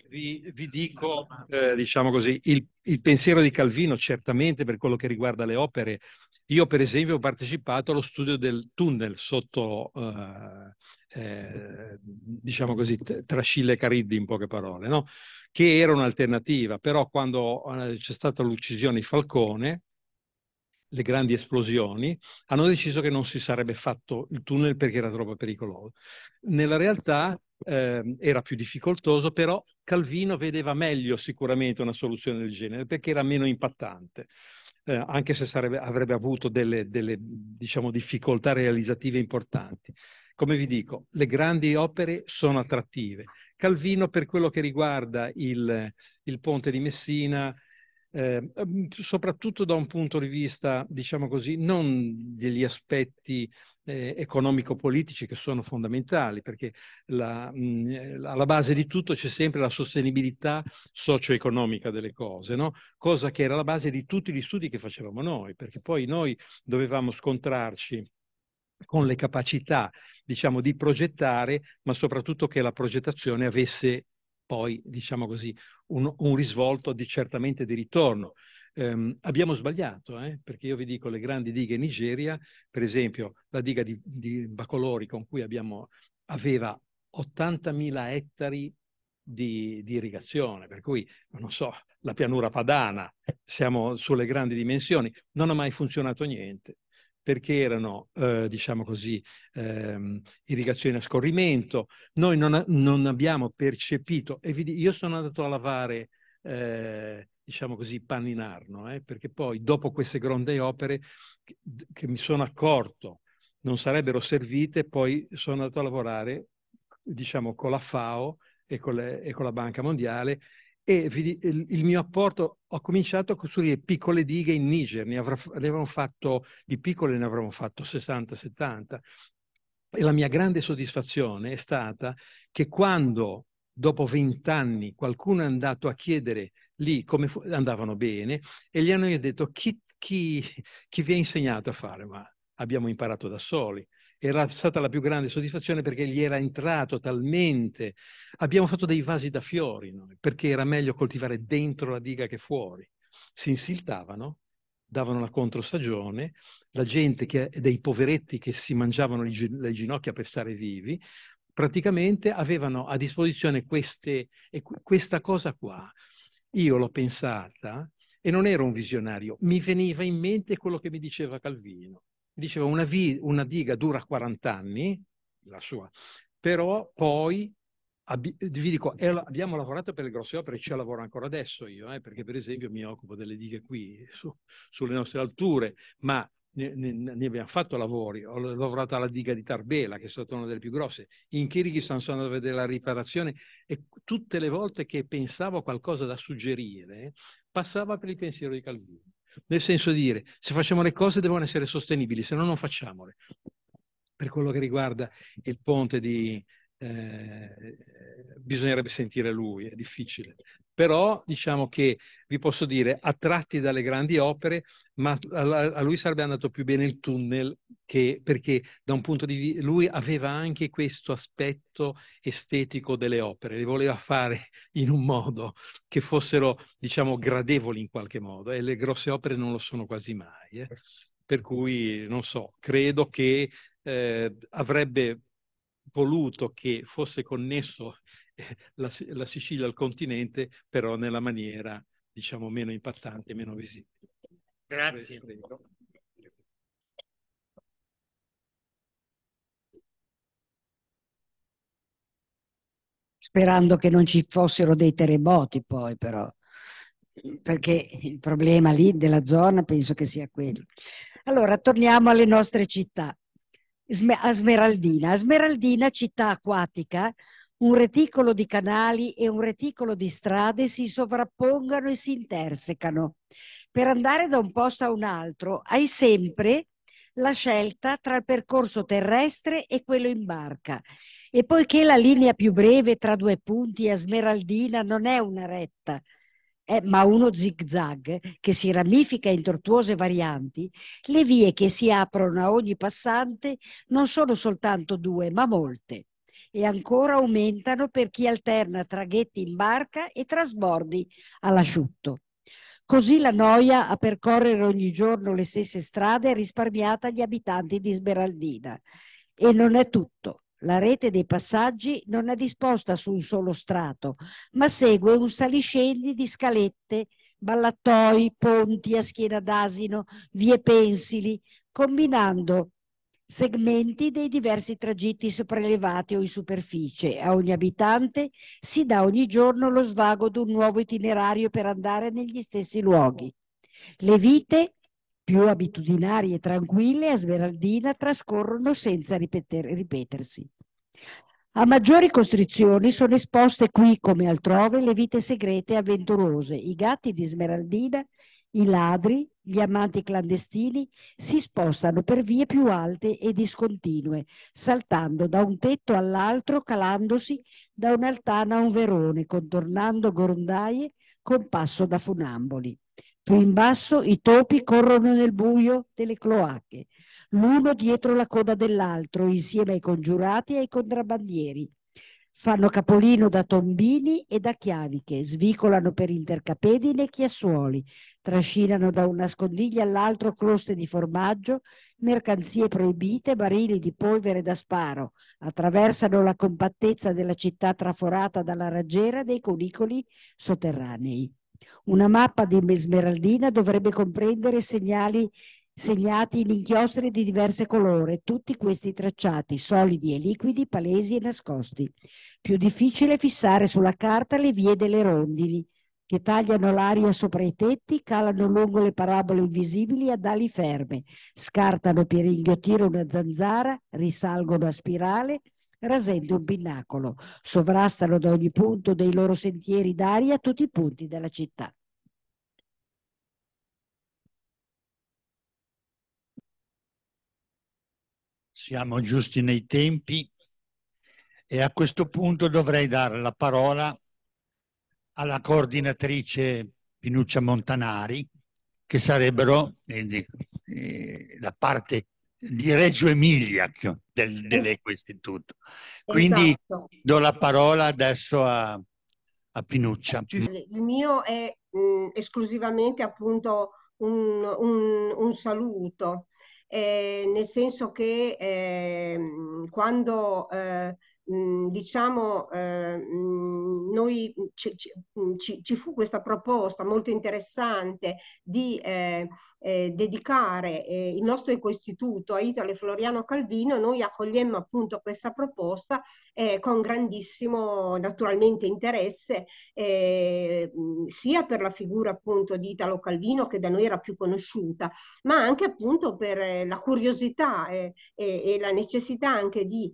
vi, vi dico, eh, diciamo così, il, il, pensiero di Calvino certamente per quello che riguarda le opere. Io per esempio ho partecipato allo studio del tunnel sotto, eh, eh, diciamo così, Trascille e Cariddi in poche parole, no? che era un'alternativa, però quando eh, c'è stata l'uccisione di Falcone, le grandi esplosioni, hanno deciso che non si sarebbe fatto il tunnel perché era troppo pericoloso. Nella realtà eh, era più difficoltoso, però Calvino vedeva meglio sicuramente una soluzione del genere perché era meno impattante. Eh, anche se sarebbe, avrebbe avuto delle, delle diciamo, difficoltà realizzative importanti. Come vi dico, le grandi opere sono attrattive. Calvino, per quello che riguarda il, il ponte di Messina, eh, soprattutto da un punto di vista, diciamo così, non degli aspetti eh, economico-politici che sono fondamentali, perché la, mh, mhmm, eh, alla base di tutto c'è sempre la sostenibilità socio-economica delle cose, no? cosa che era la base di tutti gli studi che facevamo noi, perché poi noi dovevamo scontrarci con le capacità, diciamo, di progettare, ma soprattutto che la progettazione avesse poi, diciamo così, un, un risvolto di, certamente di ritorno. Um, abbiamo sbagliato, eh? perché io vi dico le grandi dighe in Nigeria, per esempio la diga di, di Bacolori con cui abbiamo, aveva 80.000 ettari di, di, irrigazione, per cui non so, la pianura padana, siamo sulle grandi dimensioni, non ha mai funzionato niente perché erano, eh, diciamo così, ehm, irrigazioni a scorrimento. Noi non, non abbiamo percepito, e vi, io sono andato a lavare eh, diciamo così, panni in arno, eh? perché poi dopo queste grandi opere che, che, mi sono accorto non sarebbero servite, poi sono andato a lavorare, diciamo, con la FAO e con, le, e con la Banca Mondiale e il mio apporto ho cominciato a costruire piccole dighe in Niger, ne, avrà, fatto, di piccole ne avremmo fatto 60-70 e la mia grande soddisfazione è stata che quando dopo 20 anni qualcuno è andato a chiedere lì come fu- andavano bene e gli hanno detto chi, chi, chi vi ha insegnato a fare, ma abbiamo imparato da soli era stata la più grande soddisfazione perché gli era entrato talmente. Abbiamo fatto dei vasi da fiori noi, perché era meglio coltivare dentro la diga che fuori. Si insiltavano, davano la controstagione, la gente che, dei poveretti che si mangiavano le ginocchia per stare vivi, praticamente avevano a disposizione queste, questa cosa qua. Io l'ho pensata e non ero un visionario, mi veniva in mente quello che mi diceva Calvino diceva una, vi, una diga dura 40 anni, la sua, però poi vi dico, abbiamo lavorato per le grosse opere, ci lavoro ancora adesso io, eh, perché per esempio mi occupo delle dighe qui su, sulle nostre alture, ma ne, ne, ne, abbiamo fatto lavori. Ho lavorato alla diga di Tarbela, che è stata una delle più grosse. In Kirghizistan sono andato a vedere la riparazione e tutte le volte che pensavo a qualcosa da suggerire, passava per il pensiero di Calvino nel senso di dire, se facciamo le cose devono essere sostenibili, se no non facciamole. Per quello che riguarda il ponte di, eh, bisognerebbe sentire lui, è difficile. Però diciamo che vi posso dire, attratti dalle grandi opere, ma a lui sarebbe andato più bene il tunnel che, perché da un punto di vista lui aveva anche questo aspetto estetico delle opere, le voleva fare in un modo che fossero, diciamo, gradevoli in qualche modo e le grosse opere non lo sono quasi mai. Eh. Per cui, non so, credo che eh, avrebbe voluto che fosse connesso eh, la, la Sicilia al continente, però nella maniera diciamo, meno impattante, meno visibile. Grazie. Prego. Sperando che non ci fossero dei terremoti poi però, perché il problema lì della zona penso che sia quello. Allora, torniamo alle nostre città. Smeraldina. Smeraldina, città acquatica, un reticolo di canali e un reticolo di strade si sovrappongano e si intersecano. Per andare da un posto a un altro hai sempre la scelta tra il percorso terrestre e quello in barca. E poiché la linea più breve tra due punti a Smeraldina non è una retta, eh, ma uno zigzag che si ramifica in tortuose varianti, le vie che si aprono a ogni passante non sono soltanto due, ma molte e ancora aumentano per chi alterna traghetti in barca e trasbordi all'asciutto. Così la noia a percorrere ogni giorno le stesse strade è risparmiata agli abitanti di Sberaldina. E non è tutto. La rete dei passaggi non è disposta su un solo strato, ma segue un saliscendi di scalette, ballatoi, ponti a schiena d'asino, vie pensili, combinando segmenti dei diversi tragitti sopraelevati o in superficie. A ogni abitante si dà ogni giorno lo svago di un nuovo itinerario per andare negli stessi luoghi. Le vite più abitudinarie e tranquille a Smeraldina trascorrono senza ripeter- ripetersi. A maggiori costrizioni sono esposte qui come altrove le vite segrete e avventurose, i gatti di Smeraldina i ladri, gli amanti clandestini si spostano per vie più alte e discontinue, saltando da un tetto all'altro, calandosi da un'altana a un verone, contornando grondaie con passo da funamboli. Più in basso i topi corrono nel buio delle cloache, l'uno dietro la coda dell'altro, insieme ai congiurati e ai contrabbandieri, Fanno capolino da Tombini e da Chiaviche, svicolano per Intercapedine e Chiassuoli, trascinano da un nascondiglio all'altro croste di formaggio, mercanzie proibite, barili di polvere da sparo, attraversano la compattezza della città traforata dalla raggiera dei conicoli sotterranei. Una mappa di smeraldina dovrebbe comprendere segnali segnati in inchiostri di diverse colore, tutti questi tracciati, solidi e liquidi, palesi e nascosti. Più difficile fissare sulla carta le vie delle rondini, che tagliano l'aria sopra i tetti, calano lungo le parabole invisibili ad ali ferme, scartano per inghiottire una zanzara, risalgono a spirale, rasendo un pinnacolo, sovrastano da ogni punto dei loro sentieri d'aria tutti i punti della città. siamo giusti nei tempi e a questo punto dovrei dare la parola alla coordinatrice Pinuccia Montanari, che sarebbero eh, eh, la parte di Reggio Emilia del, dell'Equistituto. Quindi esatto. do la parola adesso a, a Pinuccia. Il mio è mh, mm, esclusivamente appunto un, un, un saluto eh, nel senso che eh, quando eh, Mhmm, diciamo, eh, noi, ci, mhmm, ci, ci, fu questa proposta molto interessante di eh, eh, dedicare eh, il nostro ecoistituto a Italo e Floriano Calvino, noi accogliemmo appunto questa proposta eh, con grandissimo naturalmente interesse eh, sia per la figura appunto di Italo Calvino che da noi era più conosciuta, ma anche appunto per la curiosità e, e, la necessità anche di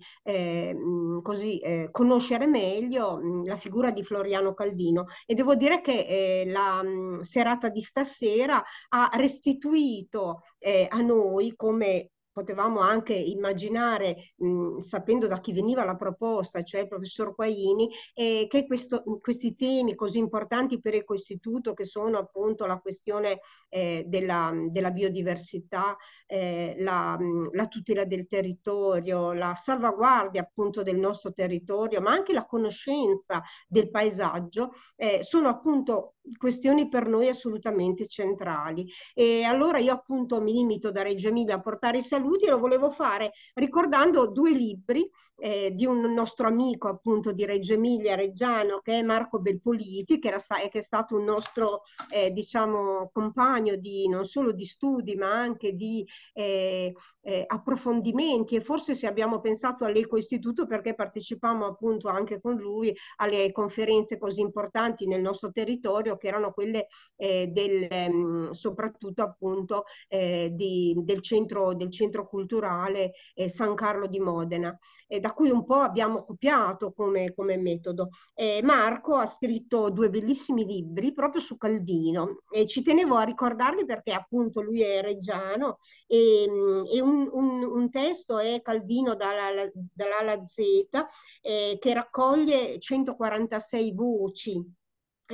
così eh, conoscere meglio mh, mm, la figura di Floriano Calvino e devo dire che eh, la mh, mm, serata di stasera ha restituito eh, a noi come potevamo anche immaginare, mh, mhmm, sapendo da chi veniva la proposta, cioè il professor Quaini, eh, che questo, questi temi così importanti per Ecoistituto, che sono appunto la questione eh, della, della, biodiversità, eh, la, mhmm, la, tutela del territorio, la salvaguardia appunto del nostro territorio, ma anche la conoscenza del paesaggio, eh, sono appunto questioni per noi assolutamente centrali. E allora io appunto mi limito da Reggio Emilia a portare i saluti e lo volevo fare ricordando due libri eh, di un nostro amico appunto di Reggio Emilia, Reggiano, che è Marco Belpoliti, che, era, che è stato un nostro eh, diciamo compagno di, non solo di studi ma anche di eh, eh approfondimenti e forse se abbiamo pensato all'Ecoistituto perché partecipavamo appunto anche con lui alle conferenze così importanti nel nostro territorio italiano che erano quelle eh, del, mm, soprattutto appunto eh, di, del, centro, del, centro, culturale eh, San Carlo di Modena, eh, da cui un po' abbiamo copiato come, come metodo. Eh, Marco ha scritto due bellissimi libri proprio su Caldino e ci tenevo a ricordarli perché appunto lui è reggiano e, mm, e un, un, un, testo è Caldino dall'Ala dalla alla Z eh, che raccoglie 146 voci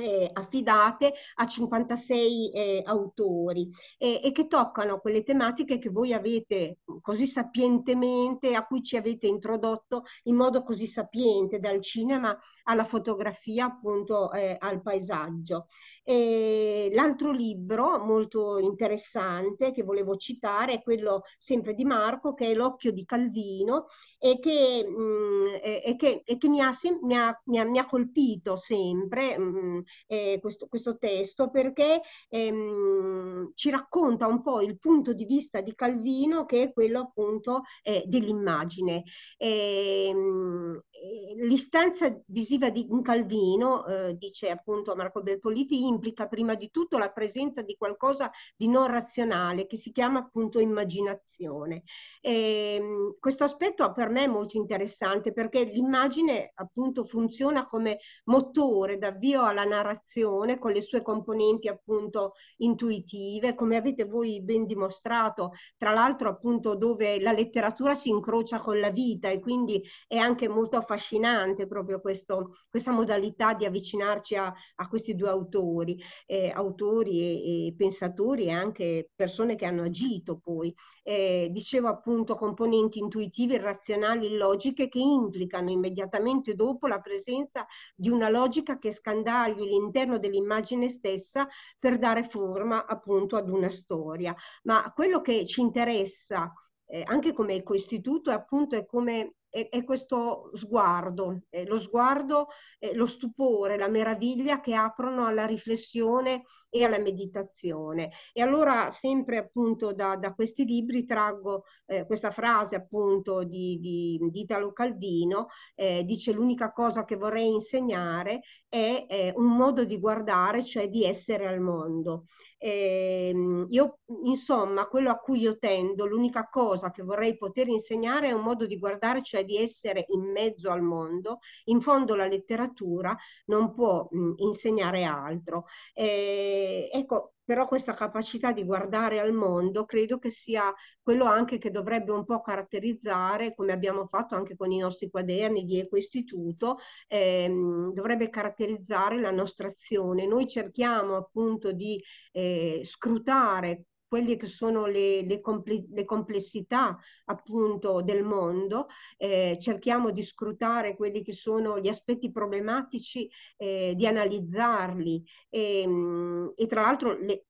eh, affidate a 56 eh, autori eh, e che toccano quelle tematiche che voi avete così sapientemente, a cui ci avete introdotto in modo così sapiente, dal cinema alla fotografia appunto eh, al paesaggio. E l'altro libro molto interessante che volevo citare è quello sempre di Marco, che è L'occhio di Calvino, e che, mh, mm, e che, e che mi, ha sem- mi, ha, mi, ha, mi, ha colpito sempre mh, mm, eh, questo, questo, testo perché ehm, ci racconta un po' il punto di vista di Calvino, che è quello appunto eh, dell'immagine. Ehm, e, mh, l'istanza visiva di Calvino, eh, dice appunto Marco Bertoliti, implica prima di tutto la presenza di qualcosa di non razionale che si chiama appunto immaginazione. E, ehm, questo aspetto per me è molto interessante perché l'immagine appunto funziona come motore d'avvio alla narrazione con le sue componenti appunto intuitive, come avete voi ben dimostrato, tra l'altro appunto dove la letteratura si incrocia con la vita e quindi è anche molto affascinante proprio questo, questa modalità di avvicinarci a, a questi due autori autori, eh, autori e, e, pensatori e anche persone che hanno agito poi. Eh, dicevo appunto componenti intuitive, razionali, logiche che implicano immediatamente dopo la presenza di una logica che scandagli l'interno dell'immagine stessa per dare forma appunto ad una storia. Ma quello che ci interessa eh, anche come ecoistituto appunto è come è, è questo sguardo, eh, lo sguardo, eh, lo stupore, la meraviglia che aprono alla riflessione e alla meditazione. E allora sempre appunto da, da questi libri traggo eh, questa frase appunto di, di, di Italo Calvino, eh, dice l'unica cosa che vorrei insegnare è un modo di guardare, cioè di essere al mondo. Eh, io, insomma, quello a cui io tendo, l'unica cosa che vorrei poter insegnare è un modo di guardare, cioè di essere in mezzo al mondo. In fondo la letteratura non può mh, insegnare altro. Eh, ecco, però questa capacità di guardare al mondo credo che sia quello anche che dovrebbe un po' caratterizzare, come abbiamo fatto anche con i nostri quaderni di Ecoistituto, ehm, dovrebbe caratterizzare la nostra azione. Noi cerchiamo appunto di eh, scrutare quelle che sono le, le, comple le complessità appunto del mondo, eh, cerchiamo di scrutare quelli che sono gli aspetti problematici, eh, di analizzarli e, ehm, e tra l'altro le,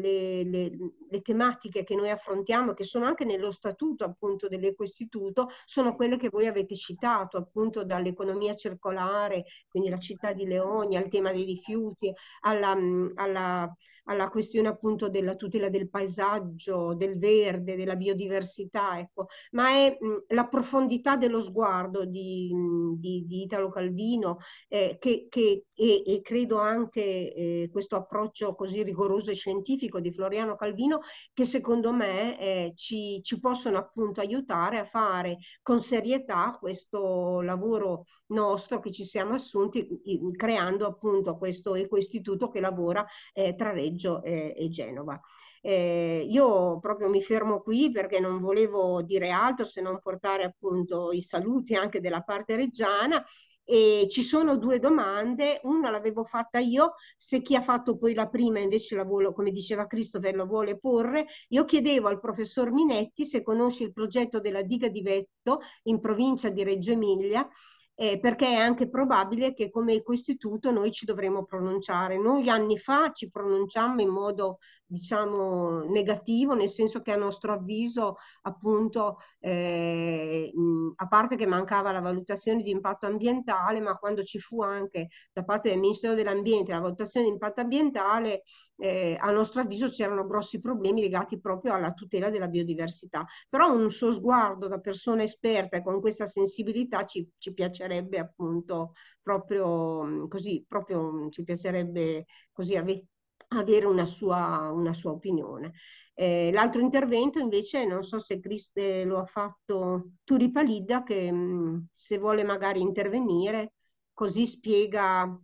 le, le, le, tematiche che noi affrontiamo, che sono anche nello statuto appunto dell'Ecoistituto, sono quelle che voi avete citato, appunto dall'economia circolare, quindi la città di Leoni, al tema dei rifiuti, alla, alla, alla questione appunto della tutela del paesaggio, del verde, della biodiversità, ecco. ma è mh, la profondità dello sguardo di, di, di Italo Calvino eh, che, che e, e, credo anche eh, questo approccio così così rigoroso e scientifico di Floriano Calvino che secondo me eh, ci, ci, possono appunto aiutare a fare con serietà questo lavoro nostro che ci siamo assunti in, creando appunto questo ecoistituto che lavora eh, tra Reggio eh, e Genova. Eh, io proprio mi fermo qui perché non volevo dire altro se non portare appunto i saluti anche della parte reggiana e ci sono due domande, una l'avevo fatta io, se chi ha fatto poi la prima invece la vuole, come diceva Christopher, la vuole porre, io chiedevo al professor Minetti se conosce il progetto della diga di Vetto in provincia di Reggio Emilia, eh, perché è anche probabile che come ecoistituto noi ci dovremo pronunciare. Noi anni fa ci pronunciammo in modo diciamo negativo, nel senso che a nostro avviso appunto eh, a parte che mancava la valutazione di impatto ambientale, ma quando ci fu anche da parte del Ministero dell'Ambiente la valutazione di impatto ambientale, eh, a nostro avviso c'erano grossi problemi legati proprio alla tutela della biodiversità. Però un suo sguardo da persona esperta e con questa sensibilità ci, ci piacerebbe appunto proprio così, proprio ci piacerebbe così avere avere una sua, una sua opinione. Eh, l'altro intervento invece, non so se Chris eh, lo ha fatto Turi Palidda, che mh, mm, se vuole magari intervenire, così spiega,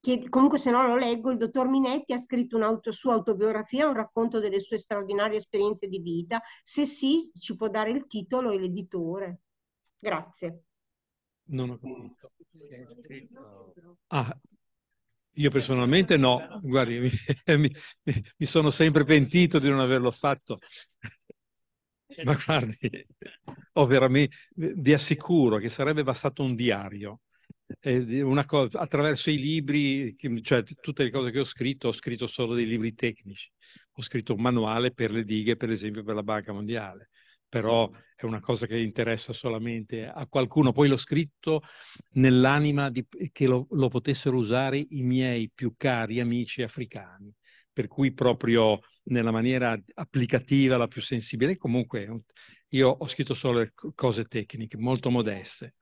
che, comunque se no lo leggo, il dottor Minetti ha scritto un'auto, sua autobiografia, un racconto delle sue straordinarie esperienze di vita, se sì ci può dare il titolo e l'editore. Grazie. Non ho capito. Ah, io personalmente no, guardi, mi, mi, mi, sono sempre pentito di non averlo fatto. Ma guardi, ho veramente, vi assicuro che sarebbe bastato un diario. Eh, Cosa, attraverso i libri, cioè tutte le cose che ho scritto, ho scritto solo dei libri tecnici, ho scritto un manuale per le dighe, per esempio, per la Banca Mondiale però è una cosa che interessa solamente a qualcuno. Poi l'ho scritto nell'anima di, che lo, lo, potessero usare i miei più cari amici africani, per cui proprio nella maniera applicativa la più sensibile. Comunque io ho scritto solo cose tecniche, molto modeste.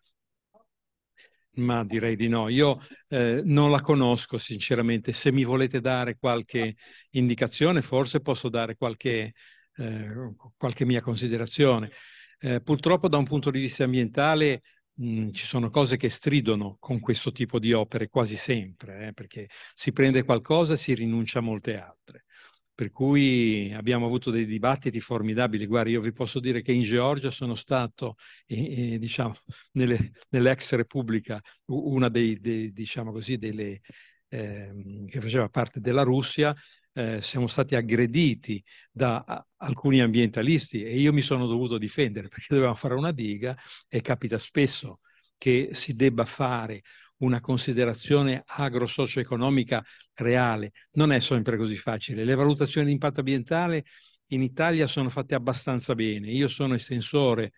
Ma direi di no, io eh, non la conosco sinceramente, se mi volete dare qualche indicazione forse posso dare qualche Ehm, qualche mia considerazione. Eh, purtroppo da un punto di vista ambientale mh, mhmm, ci sono cose che stridono con questo tipo di opere quasi sempre, eh, perché si prende qualcosa e si rinuncia a molte altre. Per cui abbiamo avuto dei dibattiti formidabili. Guarda, io vi posso dire che in Georgia sono stato, eh, diciamo, nelle, nell'ex Repubblica, una dei, dei, diciamo così, delle, ehm, che faceva parte della Russia, eh, siamo stati aggrediti da alcuni ambientalisti e io mi sono dovuto difendere perché dovevamo fare una diga e capita spesso che si debba fare una considerazione agro-socio-economica reale. Non è sempre così facile. Le valutazioni di impatto ambientale in Italia sono fatte abbastanza bene. Io sono estensore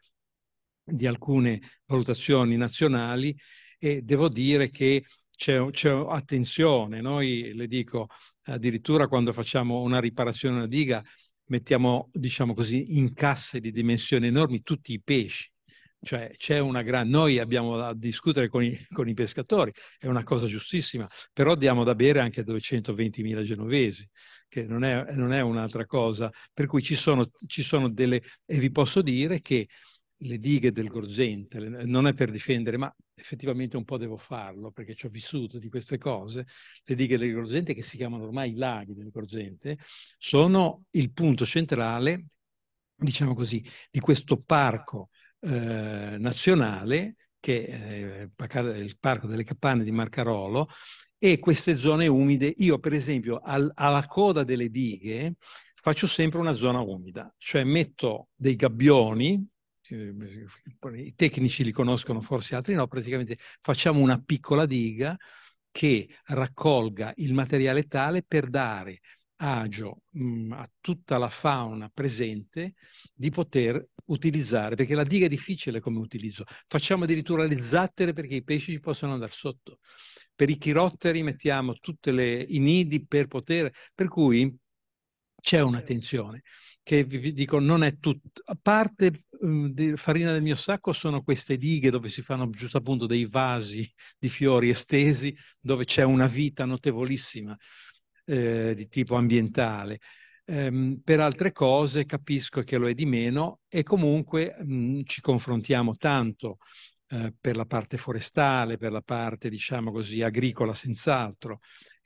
di alcune valutazioni nazionali e devo dire che c'è, c'è attenzione, noi le dico addirittura quando facciamo una riparazione a una diga mettiamo, diciamo così, in casse di dimensioni enormi tutti i pesci. Cioè c'è una gran... Noi abbiamo da discutere con i, con i pescatori, è una cosa giustissima, però diamo da bere anche a 220.000 genovesi, che non è, non è un'altra cosa. Per cui ci sono, ci sono delle... E vi posso dire che le dighe del Gorgente, non è per difendere, ma effettivamente un po' devo farlo perché ci ho vissuto di queste cose, le dighe del Gorgente che si chiamano ormai laghi del Gorgente, sono il punto centrale, diciamo così, di questo parco eh, nazionale che è eh, il parco delle capanne di Marcarolo e queste zone umide, io per esempio al, alla coda delle dighe faccio sempre una zona umida, cioè metto dei gabbioni eh, i tecnici li conoscono, forse altri no, praticamente facciamo una piccola diga che raccolga il materiale tale per dare agio mh, mm, a tutta la fauna presente di poter utilizzare, perché la diga è difficile come utilizzo. Facciamo addirittura le zattere perché i pesci ci possono andare sotto. Per i chirotteri mettiamo tutti i nidi per poter, per cui c'è un'attenzione. tensione che vi dico non è tutto. A parte um, di farina del mio sacco sono queste dighe dove si fanno giusto appunto dei vasi di fiori estesi dove c'è una vita notevolissima eh, di tipo ambientale. Um, per altre cose capisco che lo è di meno e comunque um, ci confrontiamo tanto eh, per la parte forestale, per la parte diciamo così agricola senz'altro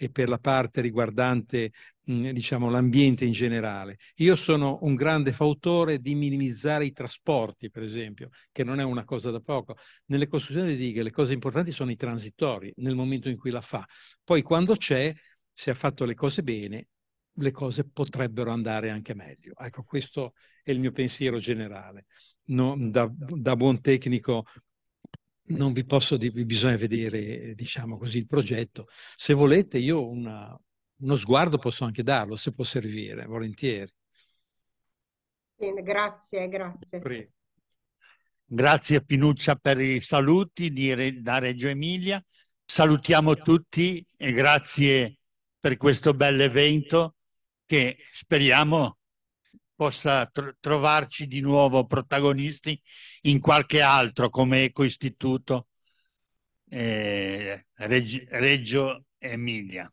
e per la parte riguardante diciamo, l'ambiente in generale. Io sono un grande fautore di minimizzare i trasporti, per esempio, che non è una cosa da poco. Nelle costruzioni di dighe le cose importanti sono i transitori, nel momento in cui la fa. Poi quando c'è, se ha fatto le cose bene, le cose potrebbero andare anche meglio. Ecco, questo è il mio pensiero generale. No, da, da, buon tecnico non vi posso dire, bisogna vedere, diciamo così, il progetto. Se volete, io una, uno sguardo posso anche darlo, se può servire, volentieri. Bene, grazie, grazie. Grazie Pinuccia per i saluti di, da Reggio Emilia. Salutiamo tutti e grazie per questo bel evento che speriamo possa tr- trovarci di nuovo protagonisti in qualche altro come Eco Istituto eh, Reg- Reggio Emilia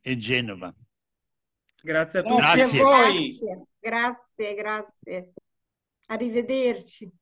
e Genova. Grazie a tutti. Grazie, a voi. Grazie, grazie. grazie. Arrivederci.